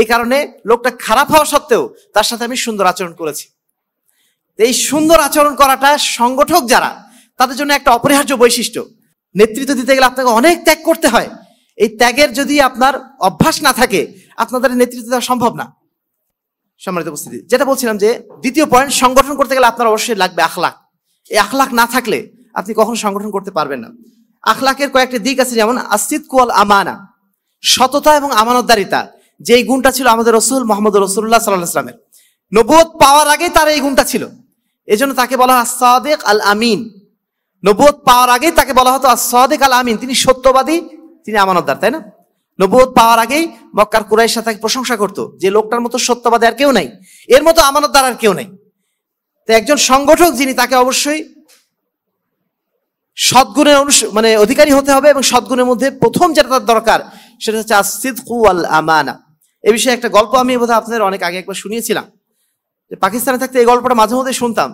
Speaker 1: এই কারণে লোকটা খারাপ হওয়া সত্ত্বেও তার সাথে আমি সুন্দর আচরণ করেছি এই সুন্দর আচরণ করাটা সংগঠক যারা তাদের জন্য একটা অপরিহার্য বৈশিষ্ট্য নেতৃত্ব দিতে গেলে আপনাকে অনেক ত্যাগ করতে হয় এই ত্যাগের যদি আপনার অভ্যাস না থাকে আপনাদের নেতৃত্ব দেওয়া সম্ভব না সম্মানিত উপস্থিতি যেটা বলছিলাম যে দ্বিতীয় পয়েন্ট সংগঠন করতে গেলে আপনার অবশ্যই লাগবে আখলাখ এই আখলাখ না থাকলে আপনি কখনো সংগঠন করতে পারবেন না আখলাকের কয়েকটি দিক আছে যেমন আসিদ কুয়াল আমানা সততা এবং আমানতদারিতা যেই গুণটা ছিল আমাদের রসুল মোহাম্মদ রসুল্লাহ সাল্লাহ ইসলামের নবোধ পাওয়ার আগে তার এই গুণটা ছিল এই জন্য তাকে বলা হয় আসাদেক আল আমিন নবোধ পাওয়ার আগেই তাকে বলা হতো আসাদেক আল আমিন তিনি সত্যবাদী তিনি আমানতদার তাই না নবোধ পাওয়ার আগেই মক্কার কুরাইশা তাকে প্রশংসা করতো যে লোকটার মতো সত্যবাদী আর কেউ নাই এর মতো আমানতদার আর কেউ নাই তো একজন সংগঠক যিনি তাকে অবশ্যই সদ্গুণের অনুস মানে অধিকারী হতে হবে এবং সদ্গুণের মধ্যে প্রথম যেটা তার দরকার সেটা হচ্ছে আসিদ আল আমানা এ বিষয়ে একটা গল্প আমি বোধহয় আপনাদের অনেক আগে একবার শুনিয়েছিলাম যে পাকিস্তানে থাকতে এই গল্পটা মাঝে মধ্যে শুনতাম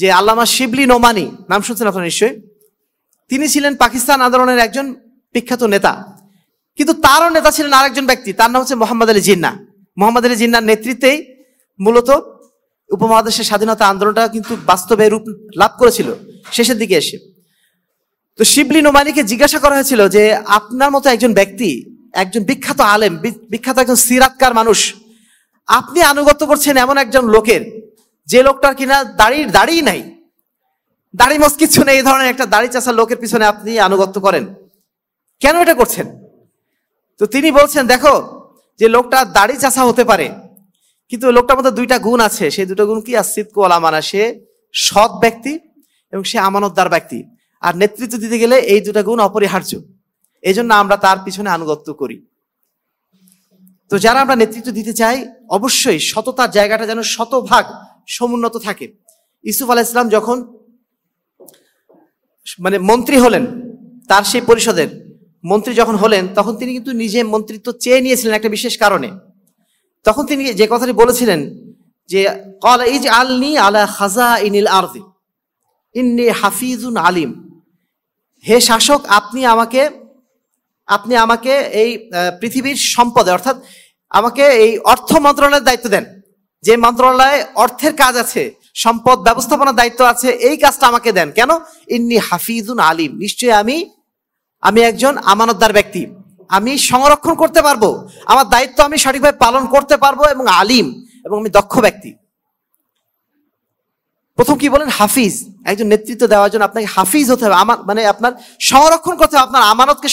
Speaker 1: যে আল্লামা শিবলি নোমানি নাম শুনছেন আপনারা নিশ্চয়ই তিনি ছিলেন পাকিস্তান আন্দোলনের একজন বিখ্যাত নেতা কিন্তু তারও নেতা ছিলেন আরেকজন ব্যক্তি তার নাম হচ্ছে মোহাম্মদ আলী জিন্না মোহাম্মদ আলী জিন্নার নেতৃত্বেই মূলত উপমহাদেশের স্বাধীনতা আন্দোলনটা কিন্তু বাস্তবে রূপ লাভ করেছিল শেষের দিকে এসে তো শিবলি নোমানিকে জিজ্ঞাসা করা হয়েছিল যে আপনার মতো একজন ব্যক্তি একজন বিখ্যাত আলেম বিখ্যাত একজন সিরাতকার মানুষ আপনি আনুগত্য করছেন এমন একজন লোকের যে লোকটার কিনা দাড়ির দাড়িই নাই দাড়ি মস কিছু নেই এই ধরনের একটা দাড়ি চাষা লোকের পিছনে আপনি আনুগত্য করেন কেন এটা করছেন তো তিনি বলছেন দেখো যে লোকটা দাড়ি চাষা হতে পারে কিন্তু লোকটার মধ্যে দুইটা গুণ আছে সেই দুটো গুণ কি আর কোয়ালা মানা সে সৎ ব্যক্তি এবং সে আমানতদার ব্যক্তি আর নেতৃত্ব দিতে গেলে এই দুটা গুণ অপরিহার্য এই জন্য আমরা তার পিছনে আনুগত্য করি তো যারা আমরা নেতৃত্ব দিতে চাই অবশ্যই সততার জায়গাটা যেন শতভাগ সমুন্নত থাকে ইসুফ আলাহ ইসলাম যখন মানে মন্ত্রী হলেন তার সেই পরিষদের মন্ত্রী যখন হলেন তখন তিনি কিন্তু নিজে মন্ত্রিত্ব চেয়ে নিয়েছিলেন একটা বিশেষ কারণে তখন তিনি যে কথাটি বলেছিলেন যে কল ইজ আলনি আলা হাজা ইনিল আর্দি ইন্নি হাফিজুন আলিম হে শাসক আপনি আমাকে আপনি আমাকে এই পৃথিবীর সম্পদে অর্থাৎ আমাকে এই অর্থ মন্ত্রণালয়ের দায়িত্ব দেন যে মন্ত্রণালয়ে অর্থের কাজ আছে সম্পদ ব্যবস্থাপনার দায়িত্ব আছে এই কাজটা আমাকে দেন কেন ইন্নি হাফিজুন আলিম নিশ্চয়ই আমি আমি একজন আমানতদার ব্যক্তি আমি সংরক্ষণ করতে পারবো আমার দায়িত্ব আমি সঠিকভাবে পালন করতে পারবো এবং আলিম এবং আমি দক্ষ ব্যক্তি প্রথম কি বলেন হাফিজ একজন নেতৃত্ব দেওয়ার জন্য আপনাকে হাফিজ হতে হবে আমার মানে আপনার সংরক্ষণ করতে হবে আপনার আমানতকে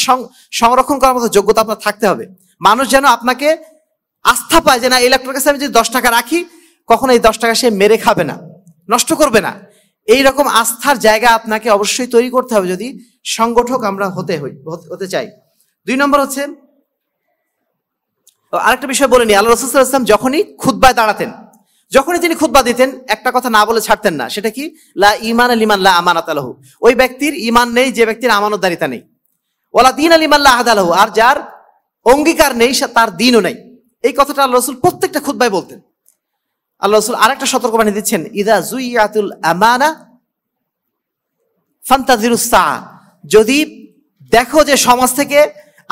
Speaker 1: সংরক্ষণ করার মতো যোগ্যতা আপনার থাকতে হবে মানুষ যেন আপনাকে আস্থা পায় যে না এই লোকটার কাছে আমি যদি দশ টাকা রাখি কখনো এই দশ টাকা সে মেরে খাবে না নষ্ট করবে না এই রকম আস্থার জায়গা আপনাকে অবশ্যই তৈরি করতে হবে যদি সংগঠক আমরা হতে হই হতে চাই দুই নম্বর হচ্ছে আরেকটা বিষয় বলে নি আল্লাহ রসুল ইসলাম যখনই খুদ্ায় দাঁড়াতেন যখনই তিনি খুদ্া দিতেন একটা কথা না বলে ছাড়তেন না সেটা কি লা ইমান আল ইমান লা আমানাত আলহু ওই ব্যক্তির ইমান নেই যে ব্যক্তির আমানতদারিতা নেই ওলা দিন আল ইমান লা আহাদালহু আর যার অঙ্গীকার নেই তার দিনও নেই এই কথাটা আল্লাহ রসুল প্রত্যেকটা খুদ্ায় বলতেন আল্লাহ রসুল আরেকটা সতর্কবাণী দিচ্ছেন ইদা জুইয়াতুল আমানা ফান্তাজিরুসা যদি দেখো যে সমাজ থেকে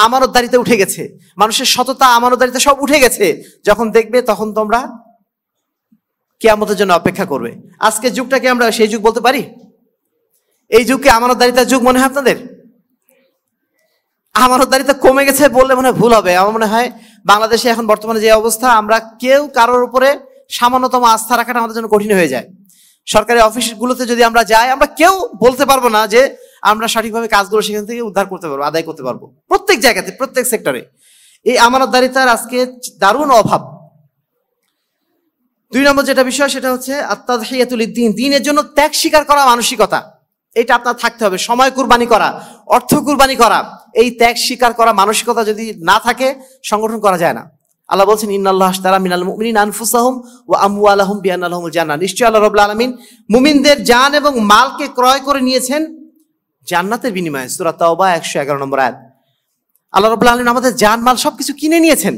Speaker 1: আমানতদারিতা উঠে গেছে মানুষের সততা আমানতদারিতা সব উঠে গেছে যখন দেখবে তখন তোমরা কেয়ামতের জন্য অপেক্ষা করবে আজকে যুগটাকে আমরা সেই যুগ বলতে পারি এই যুগকে আমানতদারিতার যুগ মনে হয় আপনাদের আমানতদারিতা কমে গেছে বললে মনে হয় ভুল হবে আমার মনে হয় বাংলাদেশে এখন বর্তমানে যে অবস্থা আমরা কেউ কারোর উপরে সামান্যতম আস্থা রাখাটা আমাদের জন্য কঠিন হয়ে যায় সরকারি অফিসগুলোতে যদি আমরা যাই আমরা কেউ বলতে পারবো না যে আমরা সঠিকভাবে কাজগুলো সেখান থেকে উদ্ধার করতে পারবো আদায় করতে পারবো প্রত্যেক জায়গাতে প্রত্যেক সেক্টরে এই আমানতদারিতার আজকে দারুণ অভাব দুই নম্বর যেটা বিষয় সেটা হচ্ছে আত্মাহিয়াতুল দিন দিনের জন্য ত্যাগ স্বীকার করা মানসিকতা এটা আপনার থাকতে হবে সময় কুরবানি করা অর্থ কুরবানি করা এই ত্যাগ স্বীকার করা মানসিকতা যদি না থাকে সংগঠন করা যায় না আল্লাহ বলছেন ইন্নাল্লাহ তারা মিনাল মুমিনিন আনফুসাহুম ও আমু আলহম বিয়ান আলহম জান্নাত নিশ্চয় আল্লাহ রবুল্লা আলমিন মুমিনদের জান এবং মালকে ক্রয় করে নিয়েছেন জান্নাতের বিনিময়ে সুরাত তাওবা একশো এগারো নম্বর আয়াত আল্লাহ রবুল্লা আলমিন আমাদের জান মাল সব কিছু কিনে নিয়েছেন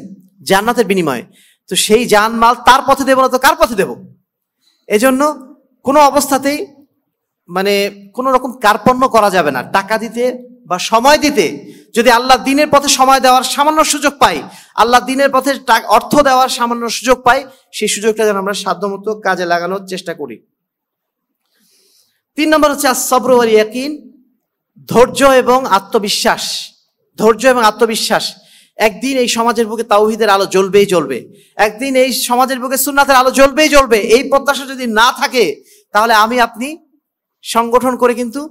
Speaker 1: জান্নাতের বিনিময়ে তো সেই যান মাল তার পথে দেবো না তো কার পথে দেব এজন্য কোনো অবস্থাতেই মানে কোনো রকম কার্পণ্য করা যাবে না টাকা দিতে বা সময় দিতে যদি আল্লাহ দিনের পথে সময় দেওয়ার সামান্য সুযোগ পাই আল্লাহ দিনের পথে অর্থ দেওয়ার সামান্য সুযোগ পাই সেই সুযোগটা যেন আমরা সাধ্যমতো কাজে লাগানোর চেষ্টা করি তিন নম্বর হচ্ছে সব্র একই ধৈর্য এবং আত্মবিশ্বাস ধৈর্য এবং আত্মবিশ্বাস একদিন এই সমাজের বুকে তাওহিদের আলো জ্বলবেই জ্বলবে একদিন এই সমাজের বুকে সুন্নাতের আলো জ্বলবেই জ্বলবে এই প্রত্যাশা যদি না থাকে তাহলে আমি আপনি সংগঠন করে কিন্তু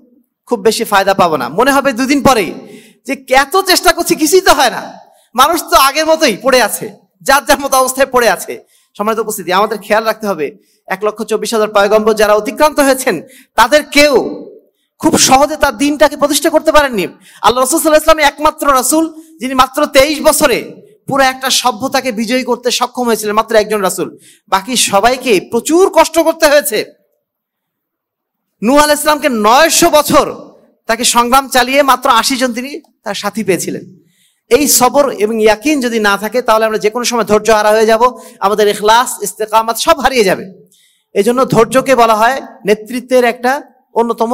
Speaker 1: খুব বেশি ফায়দা পাবো না মনে হবে দুদিন পরে যে কত চেষ্টা করছি কিছুই তো হয় না মানুষ তো আগের মতোই পড়ে আছে যার যার মতো অবস্থায় পড়ে আছে সম্মানিত উপস্থিতি আমাদের খেয়াল রাখতে হবে এক লক্ষ চব্বিশ হাজার পয়গম্বর যারা অতিক্রান্ত হয়েছেন তাদের কেউ খুব সহজে তার দিনটাকে প্রতিষ্ঠা করতে পারেননি আল্লাহ রসুল ইসলামী একমাত্র রসুল যিনি মাত্র তেইশ বছরে পুরো একটা সভ্যতাকে বিজয়ী করতে সক্ষম হয়েছিলেন মাত্র একজন রাসুল বাকি সবাইকে প্রচুর কষ্ট করতে হয়েছে নূ আল ইসলামকে নয়শো বছর তাকে সংগ্রাম চালিয়ে মাত্র আশি জন তিনি তার সাথী পেয়েছিলেন এই সবর এবং ইয়াকিন যদি না থাকে তাহলে আমরা যে কোনো সময় ধৈর্য হারা হয়ে যাব আমাদের এখলাস ইস্তেকামাত সব হারিয়ে যাবে এই জন্য ধৈর্যকে বলা হয় নেতৃত্বের একটা অন্যতম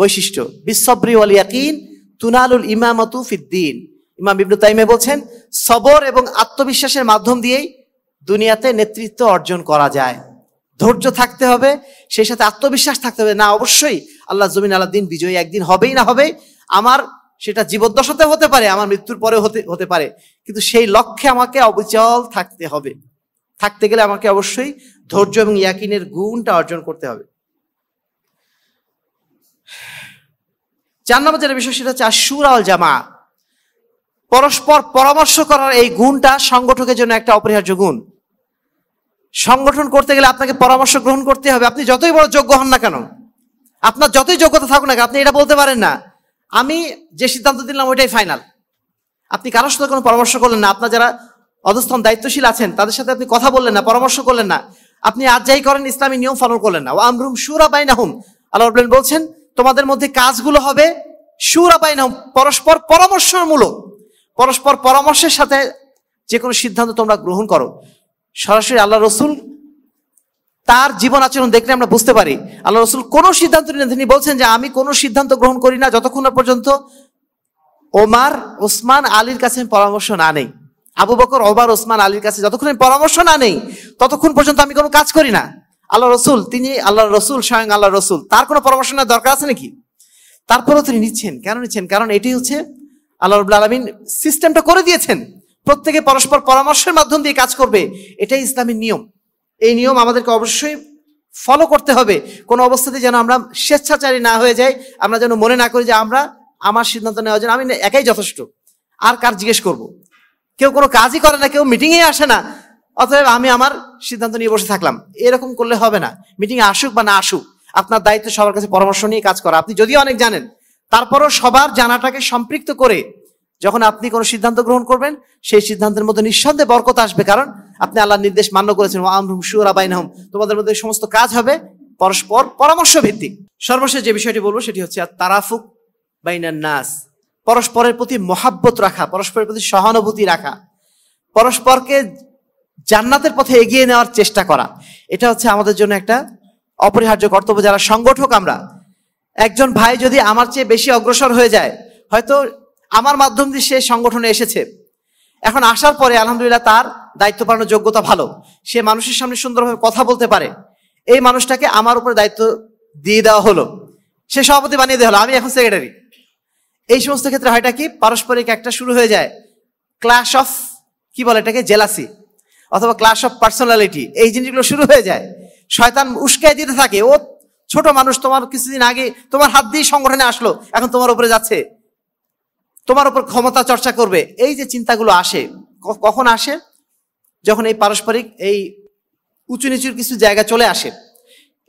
Speaker 1: বৈশিষ্ট্য বিশ্বব্রী ওয়াল ইয়াকিন তুনালুল ইমামতু ফিদ্দিন ইমাম ইবনু তাইমে বলছেন সবর এবং আত্মবিশ্বাসের মাধ্যম দিয়েই দুনিয়াতে নেতৃত্ব অর্জন করা যায় ধৈর্য থাকতে হবে সেই সাথে আত্মবিশ্বাস থাকতে হবে না অবশ্যই আল্লাহ জমিন আলাদিন বিজয়ী একদিন হবেই না হবে আমার সেটা জীবদ্দশাতে হতে পারে আমার মৃত্যুর পরে হতে হতে পারে কিন্তু সেই লক্ষ্যে আমাকে অবিচল থাকতে হবে থাকতে গেলে আমাকে অবশ্যই ধৈর্য এবং ইয়াকিনের গুণটা অর্জন করতে হবে চার নম্বর যেটা বিষয় সেটা হচ্ছে আর আল জামা পরস্পর পরামর্শ করার এই গুণটা সংগঠকের জন্য একটা অপরিহার্য গুণ সংগঠন করতে গেলে আপনাকে পরামর্শ গ্রহণ করতে হবে আপনি যতই বড় যোগ্য হন না কেন আপনার যতই যোগ্যতা থাকুক না আপনি এটা বলতে পারেন না আমি যে সিদ্ধান্ত দিলাম ওইটাই ফাইনাল আপনি কারোর সাথে কোনো পরামর্শ করলেন না আপনার যারা অধস্থন দায়িত্বশীল আছেন তাদের সাথে আপনি কথা বললেন না পরামর্শ করলেন না আপনি আজ যাই করেন ইসলামী নিয়ম পালন করলেন না ও আমরুম সুরা হুম আল্লাহ বলছেন তোমাদের মধ্যে কাজগুলো হবে সুরা হুম পরস্পর পরামর্শমূলক পরস্পর পরামর্শের সাথে যে কোনো সিদ্ধান্ত তোমরা গ্রহণ করো সরাসরি আল্লাহ রসুল তার জীবন আচরণ দেখলে আমরা বুঝতে পারি আল্লাহ রসুল কোনো সিদ্ধান্ত নিয়ে তিনি বলছেন যে আমি কোনো সিদ্ধান্ত গ্রহণ করি না যতক্ষণ না পর্যন্ত ওমার ওসমান আলীর কাছে পরামর্শ না নেই আবু বকর ওমার ওসমান আলীর কাছে যতক্ষণ আমি পরামর্শ না নেই ততক্ষণ পর্যন্ত আমি কোনো কাজ করি না আল্লাহ রসুল তিনি আল্লাহ রসুল স্বয়ং আল্লাহ রসুল তার কোনো পরামর্শ নেওয়ার দরকার আছে নাকি তারপরেও তিনি নিচ্ছেন কেন নিচ্ছেন কারণ এটি হচ্ছে আল্লাহ রবুল্লা আলমিন সিস্টেমটা করে দিয়েছেন প্রত্যেকে পরস্পর পরামর্শের মাধ্যম দিয়ে কাজ করবে এটাই ইসলামের নিয়ম এই নিয়ম আমাদেরকে অবশ্যই ফলো করতে হবে কোনো অবস্থাতে যেন আমরা স্বেচ্ছাচারী না হয়ে যাই আমরা যেন মনে না করি যে আমরা আমার সিদ্ধান্ত নেওয়ার জন্য আমি একাই যথেষ্ট আর কার জিজ্ঞেস করব। কেউ কোনো কাজই করে না কেউ মিটিংয়ে আসে না অতএব আমি আমার সিদ্ধান্ত নিয়ে বসে থাকলাম এরকম করলে হবে না মিটিংয়ে আসুক বা না আসুক আপনার দায়িত্ব সবার কাছে পরামর্শ নিয়ে কাজ করা আপনি যদিও অনেক জানেন তারপরও সবার জানাটাকে সম্পৃক্ত করে যখন আপনি কোনো সিদ্ধান্ত গ্রহণ করবেন সেই সিদ্ধান্তের মধ্যে নিঃসন্দেহে বরকত আসবে কারণ আপনি আল্লাহর নির্দেশ মান্য করেছেন আমরুম সুরাবাইন হম তোমাদের মধ্যে সমস্ত কাজ হবে পরস্পর পরামর্শ ভিত্তিক সর্বশেষ যে বিষয়টি বলবো সেটি হচ্ছে তারাফুক বাইনার নাস পরস্পরের প্রতি মহাব্বত রাখা পরস্পরের প্রতি সহানুভূতি রাখা পরস্পরকে জান্নাতের পথে এগিয়ে নেওয়ার চেষ্টা করা এটা হচ্ছে আমাদের জন্য একটা অপরিহার্য কর্তব্য যারা সংগঠক আমরা একজন ভাই যদি আমার চেয়ে বেশি অগ্রসর হয়ে যায় হয়তো আমার মাধ্যম দিয়ে সে সংগঠনে এসেছে এখন আসার পরে আলহামদুলিল্লাহ তার দায়িত্ব পালনের যোগ্যতা ভালো সে মানুষের সামনে সুন্দরভাবে কথা বলতে পারে এই মানুষটাকে আমার উপরে দায়িত্ব দিয়ে দেওয়া হলো সে সভাপতি বানিয়ে দেওয়া হলো আমি এখন সেক্রেটারি এই সমস্ত ক্ষেত্রে হয়টা কি পারস্পরিক একটা শুরু হয়ে যায় ক্লাস অফ কি বলে এটাকে জেলাসি অথবা ক্লাস অফ পার্সোনালিটি এই জিনিসগুলো শুরু হয়ে যায় শয়তান উস্কাই দিতে থাকে ও ছোট মানুষ তোমার কিছুদিন আগে তোমার হাত দিয়ে সংগঠনে আসলো এখন তোমার উপরে যাচ্ছে তোমার উপর ক্ষমতা চর্চা করবে এই যে চিন্তাগুলো আসে কখন আসে যখন এই পারস্পরিক এই উঁচু নিচুর কিছু জায়গা চলে আসে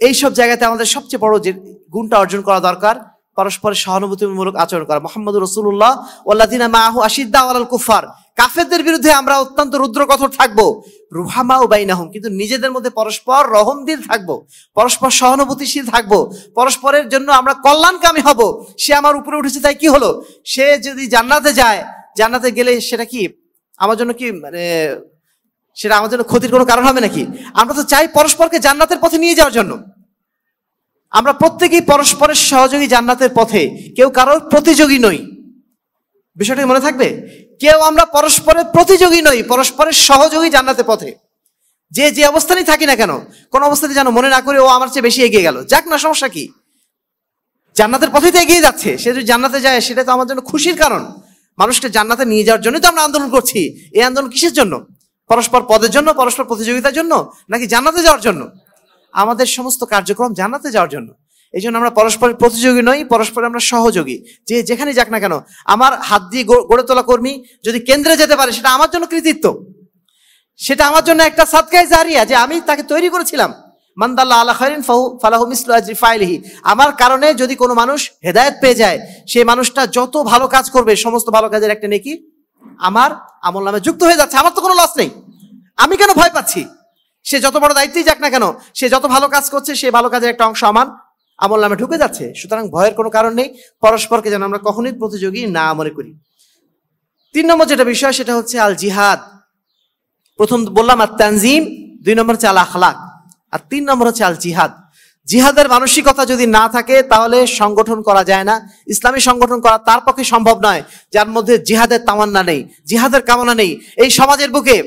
Speaker 1: এই সব জায়গাতে আমাদের সবচেয়ে বড় যে গুণটা অর্জন করা দরকার পরস্পরের সহানুভূতিমূলক আচরণ করা মোহাম্মদ রসুল্লাহ ওল্লাদিনা মাহু আশিদ্দা আল কুফার কাফেরদের বিরুদ্ধে আমরা অত্যন্ত রুদ্র কথা থাকবো রুহামাও বাইনাহম কিন্তু নিজেদের মধ্যে পরস্পর রহমদিল থাকবো পরস্পর সহানুভূতিশীল থাকবো পরস্পরের জন্য আমরা কল্যাণকামী হব সে আমার উপরে উঠেছে তাই কি হলো সে যদি জান্নাতে যায় জান্নাতে গেলে সেটা কি আমার জন্য কি মানে সেটা আমার জন্য ক্ষতির কোনো কারণ হবে নাকি আমরা তো চাই পরস্পরকে জান্নাতের পথে নিয়ে যাওয়ার জন্য আমরা প্রত্যেকেই পরস্পরের সহযোগী জান্নাতের পথে কেউ কারোর প্রতিযোগী নই বিষয়টি মনে থাকবে কেউ আমরা পরস্পরের প্রতিযোগী নই পরস্পরের সহযোগী জান্নাতে পথে যে যে অবস্থানেই থাকি না কেন কোন অবস্থাতে যেন মনে না করে ও আমার চেয়ে বেশি এগিয়ে গেল যাক না সমস্যা কি জান্নাতের পথে তো এগিয়ে যাচ্ছে সে যদি জান্নাতে যায় সেটা তো আমার জন্য খুশির কারণ মানুষকে জান্নাতে নিয়ে যাওয়ার জন্যই তো আমরা আন্দোলন করছি এই আন্দোলন কিসের জন্য পরস্পর পদের জন্য পরস্পর প্রতিযোগিতার জন্য নাকি জান্নাতে যাওয়ার জন্য আমাদের সমস্ত কার্যক্রম জান্নাতে যাওয়ার জন্য এই জন্য আমরা পরস্পরের প্রতিযোগী নই পরস্পরে আমরা সহযোগী যে যেখানে যাক না কেন আমার হাত দিয়ে গড়ে তোলা কর্মী যদি কেন্দ্রে যেতে পারে সেটা আমার জন্য কৃতিত্ব সেটা আমার জন্য একটা সাতকাই জারিয়া যে আমি তাকে তৈরি করেছিলাম মান্দাল্লা আল্লাহ খারিন ফাহু ফালাহু মিসলু আজরি ফাইলিহি আমার কারণে যদি কোনো মানুষ হেদায়ত পেয়ে যায় সেই মানুষটা যত ভালো কাজ করবে সমস্ত ভালো কাজের একটা নেকি আমার আমল নামে যুক্ত হয়ে যাচ্ছে আমার তো কোনো লস নেই আমি কেন ভয় পাচ্ছি সে যত বড় দায়িত্বেই যাক না কেন সে যত ভালো কাজ করছে সে ভালো কাজের একটা অংশ আমার আমল নামে ঢুকে যাচ্ছে সুতরাং ভয়ের কোনো কারণ নেই পরস্পরকে যেন আমরা কখনোই প্রতিযোগী না মনে করি তিন নম্বর যেটা বিষয় সেটা হচ্ছে আল জিহাদ প্রথম বললাম আর তানজিম দুই নম্বর হচ্ছে আল আখলাক আর তিন নম্বর হচ্ছে আল জিহাদ জিহাদের মানসিকতা যদি না থাকে তাহলে সংগঠন করা যায় না ইসলামী সংগঠন করা তার পক্ষে সম্ভব নয় যার মধ্যে জিহাদের তামান্না নেই জিহাদের কামনা নেই এই সমাজের বুকে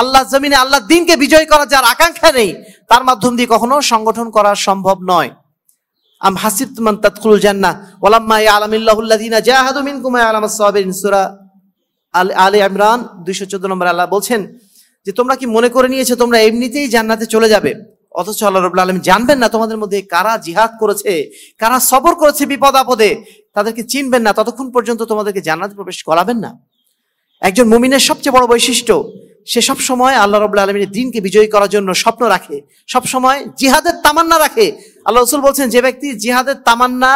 Speaker 1: আল্লাহ জমিনে আল্লাহ দিনকে বিজয় করা যার আকাঙ্ক্ষা নেই তার মাধ্যম দিয়ে কখনো সংগঠন করা সম্ভব নয় আম হাসিব মান তাদখুলুল জান্নাহ ওয়ালাম্মা ইয়ালামিল্লাহু আল্লাযিনা জাহাদু কুমায় আলম সাবিরিন সূরা আল আলে ইমরান 214 নম্বর আল্লাহ বলছেন যে তোমরা কি মনে করে নিয়েছো তোমরা এমনিতেই জান্নাতে চলে যাবে অথচ আল্লাহ রবুল্লা আলম জানবেন না তোমাদের মধ্যে কারা জিহাদ করেছে কারা সবর করেছে বিপদ আপদে তাদেরকে চিনবেন না ততক্ষণ পর্যন্ত তোমাদেরকে জান্নাত প্রবেশ করাবেন না একজন মুমিনের সবচেয়ে বড় বৈশিষ্ট্য সে সব সময় আল্লাহ রবুল্লা আলমীর দিনকে বিজয়ী করার জন্য স্বপ্ন রাখে সব সময় জিহাদের তামান্না রাখে আল্লাহ রসুল বলছেন যে ব্যক্তি জিহাদের তামান্না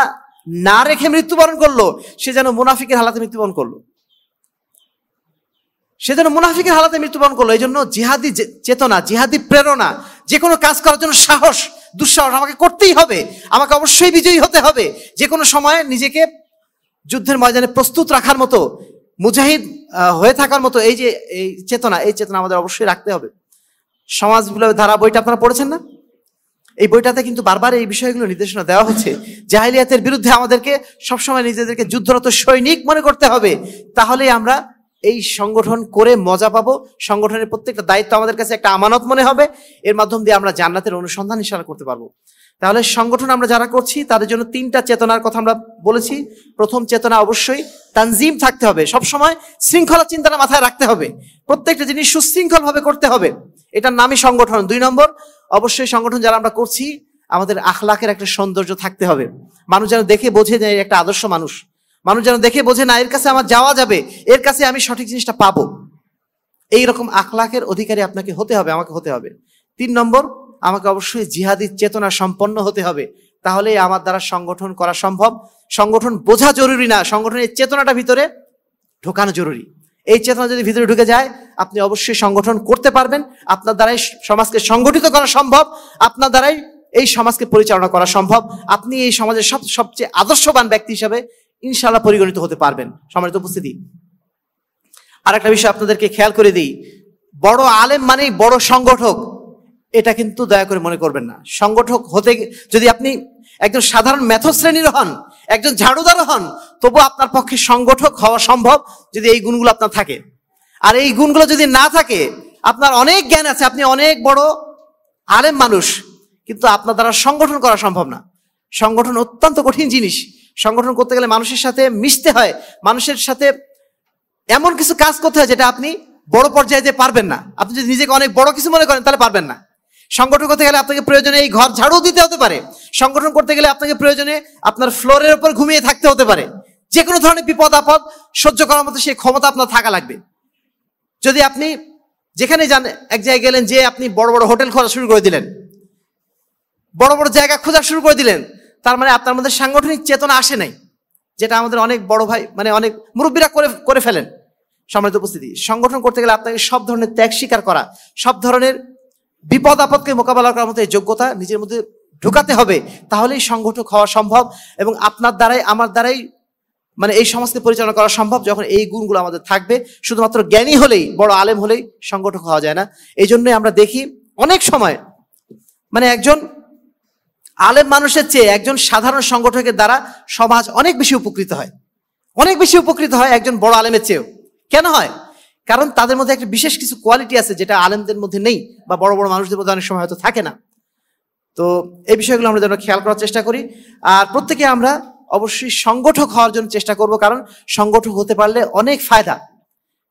Speaker 1: না রেখে মৃত্যুবরণ করলো সে যেন মুনাফিকের হালাতে মৃত্যুবরণ করলো সে যেন মুনাফিকের হালাতে মৃত্যুবরণ করলো এই জন্য জিহাদি চেতনা জিহাদি প্রেরণা যে কোনো কাজ করার জন্য সাহস দুঃসাহস আমাকে করতেই হবে আমাকে অবশ্যই বিজয়ী হতে হবে যে কোনো সময় নিজেকে যুদ্ধের ময়দানে প্রস্তুত রাখার মতো মুজাহিদ হয়ে থাকার মতো এই যে এই চেতনা এই চেতনা আমাদের অবশ্যই রাখতে হবে সমাজ বিপ্লবের ধারা বইটা আপনারা পড়েছেন না এই বইটাতে কিন্তু বারবার এই বিষয়গুলো নির্দেশনা দেওয়া হচ্ছে জাহিলিয়াতের বিরুদ্ধে আমাদেরকে সবসময় নিজেদেরকে যুদ্ধরত সৈনিক মনে করতে হবে তাহলে আমরা এই সংগঠন করে মজা পাবো সংগঠনের প্রত্যেকটা দায়িত্ব আমাদের কাছে একটা আমানত মনে হবে এর মাধ্যম দিয়ে আমরা জান্নাতের অনুসন্ধান ইশারা করতে পারবো তাহলে সংগঠন আমরা যারা করছি তাদের জন্য তিনটা চেতনার কথা আমরা বলেছি প্রথম চেতনা অবশ্যই তানজিম থাকতে হবে সব সময় শৃঙ্খলা চিন্তাটা মাথায় রাখতে হবে প্রত্যেকটা জিনিস সুশৃঙ্খলভাবে করতে হবে এটার নামই সংগঠন দুই নম্বর অবশ্যই সংগঠন যারা আমরা করছি আমাদের আখলাখের একটা সৌন্দর্য থাকতে হবে মানুষ যেন দেখে বোঝে যে একটা আদর্শ মানুষ মানুষ যেন দেখে বোঝে না এর কাছে আমার যাওয়া যাবে এর কাছে আমি সঠিক জিনিসটা পাবো এই রকম অধিকারী আপনাকে হতে হবে আমাকে হতে হবে তিন নম্বর আমাকে অবশ্যই জিহাদি চেতনা সম্পন্ন হতে হবে তাহলে আমার দ্বারা সংগঠন করা সম্ভব সংগঠন বোঝা জরুরি না সংগঠনের চেতনাটা ভিতরে ঢোকানো জরুরি এই চেতনা যদি ভিতরে ঢুকে যায় আপনি অবশ্যই সংগঠন করতে পারবেন আপনার দ্বারাই সমাজকে সংগঠিত করা সম্ভব আপনার দ্বারাই এই সমাজকে পরিচালনা করা সম্ভব আপনি এই সমাজের সব সবচেয়ে আদর্শবান ব্যক্তি হিসাবে ইনশাল্লাহ পরিগণিত হতে পারবেন সমাজ উপস্থিতি আর একটা বিষয় আপনাদেরকে খেয়াল করে দিই বড় আলেম মানেই বড় সংগঠক এটা কিন্তু দয়া করে মনে করবেন না সংগঠক হতে যদি আপনি একজন সাধারণ ম্যাথ শ্রেণীর হন একজন ঝাড়ুদার হন তবু আপনার পক্ষে সংগঠক হওয়া সম্ভব যদি এই গুণগুলো আপনার থাকে আর এই গুণগুলো যদি না থাকে আপনার অনেক জ্ঞান আছে আপনি অনেক বড় আলেম মানুষ কিন্তু আপনার দ্বারা সংগঠন করা সম্ভব না সংগঠন অত্যন্ত কঠিন জিনিস সংগঠন করতে গেলে মানুষের সাথে মিশতে হয় মানুষের সাথে এমন কিছু কাজ করতে হয় যেটা আপনি বড় পর্যায়ে যে পারবেন না আপনি যদি নিজেকে অনেক বড় কিছু মনে করেন তাহলে পারবেন না সংগঠন করতে গেলে আপনাকে প্রয়োজনে এই ঘর ঝাড়ু দিতে হতে পারে সংগঠন করতে গেলে আপনাকে প্রয়োজনে আপনার ফ্লোরের উপর ঘুমিয়ে থাকতে হতে পারে যে কোনো ধরনের বিপদ আপদ সহ্য করার মতো সেই ক্ষমতা আপনার থাকা লাগবে যদি আপনি যেখানে যান এক জায়গায় গেলেন যে আপনি বড় বড় হোটেল খোঁজা শুরু করে দিলেন বড় বড় জায়গা খোঁজা শুরু করে দিলেন তার মানে আপনার মধ্যে সাংগঠনিক চেতনা আসে নাই যেটা আমাদের অনেক বড় ভাই মানে অনেক মুরব্বীরা করে করে ফেলেন সম্মানিত উপস্থিতি সংগঠন করতে গেলে আপনাকে সব ধরনের ত্যাগ স্বীকার করা সব ধরনের বিপদ আপদকে মোকাবেলা করার মতো এই যোগ্যতা নিজের মধ্যে ঢুকাতে হবে তাহলেই সংগঠক হওয়া সম্ভব এবং আপনার দ্বারাই আমার দ্বারাই মানে এই সমস্ত পরিচালনা করা সম্ভব যখন এই গুণগুলো আমাদের থাকবে শুধুমাত্র জ্ঞানী হলেই বড় আলেম হলেই সংগঠক হওয়া যায় না এই জন্যই আমরা দেখি অনেক সময় মানে একজন আলেম মানুষের চেয়ে একজন সাধারণ সংগঠকের দ্বারা সমাজ অনেক বেশি উপকৃত হয় অনেক বেশি উপকৃত হয় একজন বড় আলেমের চেয়েও কেন হয় কারণ তাদের মধ্যে একটা বিশেষ কিছু কোয়ালিটি আছে যেটা আলেমদের মধ্যে নেই বা বড় বড় মানুষদের মধ্যে অনেক সময় হয়তো থাকে না তো এই বিষয়গুলো আমরা যেন খেয়াল করার চেষ্টা করি আর প্রত্যেকে আমরা অবশ্যই সংগঠক হওয়ার জন্য চেষ্টা করব কারণ সংগঠক হতে পারলে অনেক ফায়দা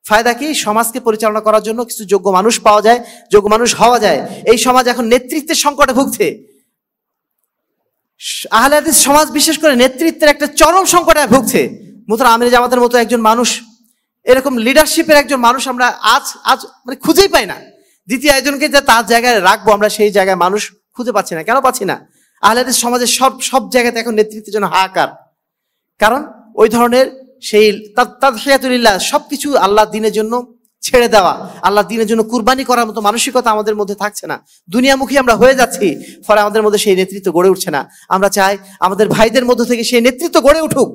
Speaker 1: ফায়দা কি সমাজকে পরিচালনা করার জন্য কিছু যোগ্য মানুষ পাওয়া যায় যোগ্য মানুষ হওয়া যায় এই সমাজ এখন নেতৃত্বের সংকটে ভুগছে আহলে সমাজ বিশেষ করে নেতৃত্বের একটা চরম সংকটে ভুগছে মুতরা আমির জামাতের মতো একজন মানুষ এরকম লিডারশিপের একজন মানুষ আমরা আজ আজ মানে খুঁজেই পাই না দ্বিতীয় একজনকে যে তার জায়গায় রাখবো আমরা সেই জায়গায় মানুষ খুঁজে পাচ্ছি না কেন পাচ্ছি না আহলাদের সমাজের সব সব জায়গাতে এখন নেতৃত্বের জন্য হাহাকার কারণ ওই ধরনের সেই তাহিয়াতুলিল্লাহ সব কিছু আল্লাহ দিনের জন্য ছেড়ে দেওয়া আল্লাহ দিনের জন্য কুরবানি করার মতো মানসিকতা আমাদের মধ্যে থাকছে না দুনিয়ামুখী আমরা হয়ে যাচ্ছি ফলে আমাদের মধ্যে সেই নেতৃত্ব গড়ে উঠছে না আমরা চাই আমাদের ভাইদের মধ্যে থেকে সেই নেতৃত্ব গড়ে উঠুক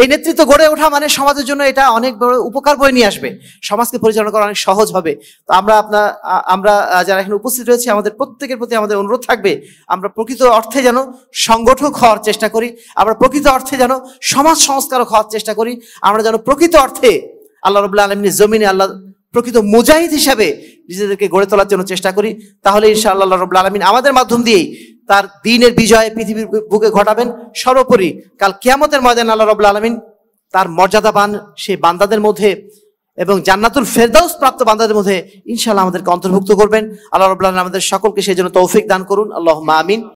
Speaker 1: এই নেতৃত্ব গড়ে ওঠা মানে সমাজের জন্য এটা অনেক বড় উপকার বয়ে নিয়ে আসবে সমাজকে পরিচালনা করা অনেক সহজ হবে তো আমরা আপনার আমরা যারা এখানে উপস্থিত রয়েছে আমাদের প্রত্যেকের প্রতি আমাদের অনুরোধ থাকবে আমরা প্রকৃত অর্থে যেন সংগঠক হওয়ার চেষ্টা করি আমরা প্রকৃত অর্থে যেন সমাজ সংস্কারক হওয়ার চেষ্টা করি আমরা যেন প্রকৃত অর্থে আল্লাহ রবুল্লা আলমিন জমিনে আল্লাহ প্রকৃত মুজাহিদ হিসাবে নিজেদেরকে গড়ে তোলার জন্য চেষ্টা করি তাহলে ইনশাআল্লাহ রবুল্লা আলমিন আমাদের মাধ্যম দিয়েই তার দিনের বিজয় পৃথিবীর বুকে ঘটাবেন সর্বোপরি কাল কেয়ামতের ময়দান আল্লাহ রবুল আলমিন তার মর্যাদাবান সেই বান্দাদের মধ্যে এবং জান্নাতুল ফেরদাউস প্রাপ্ত বান্দাদের মধ্যে ইনশাআল্লাহ আমাদেরকে অন্তর্ভুক্ত করবেন আল্লাহ রবাহ আমাদের সকলকে সেই জন্য তৌফিক দান করুন আল্লাহ মামিন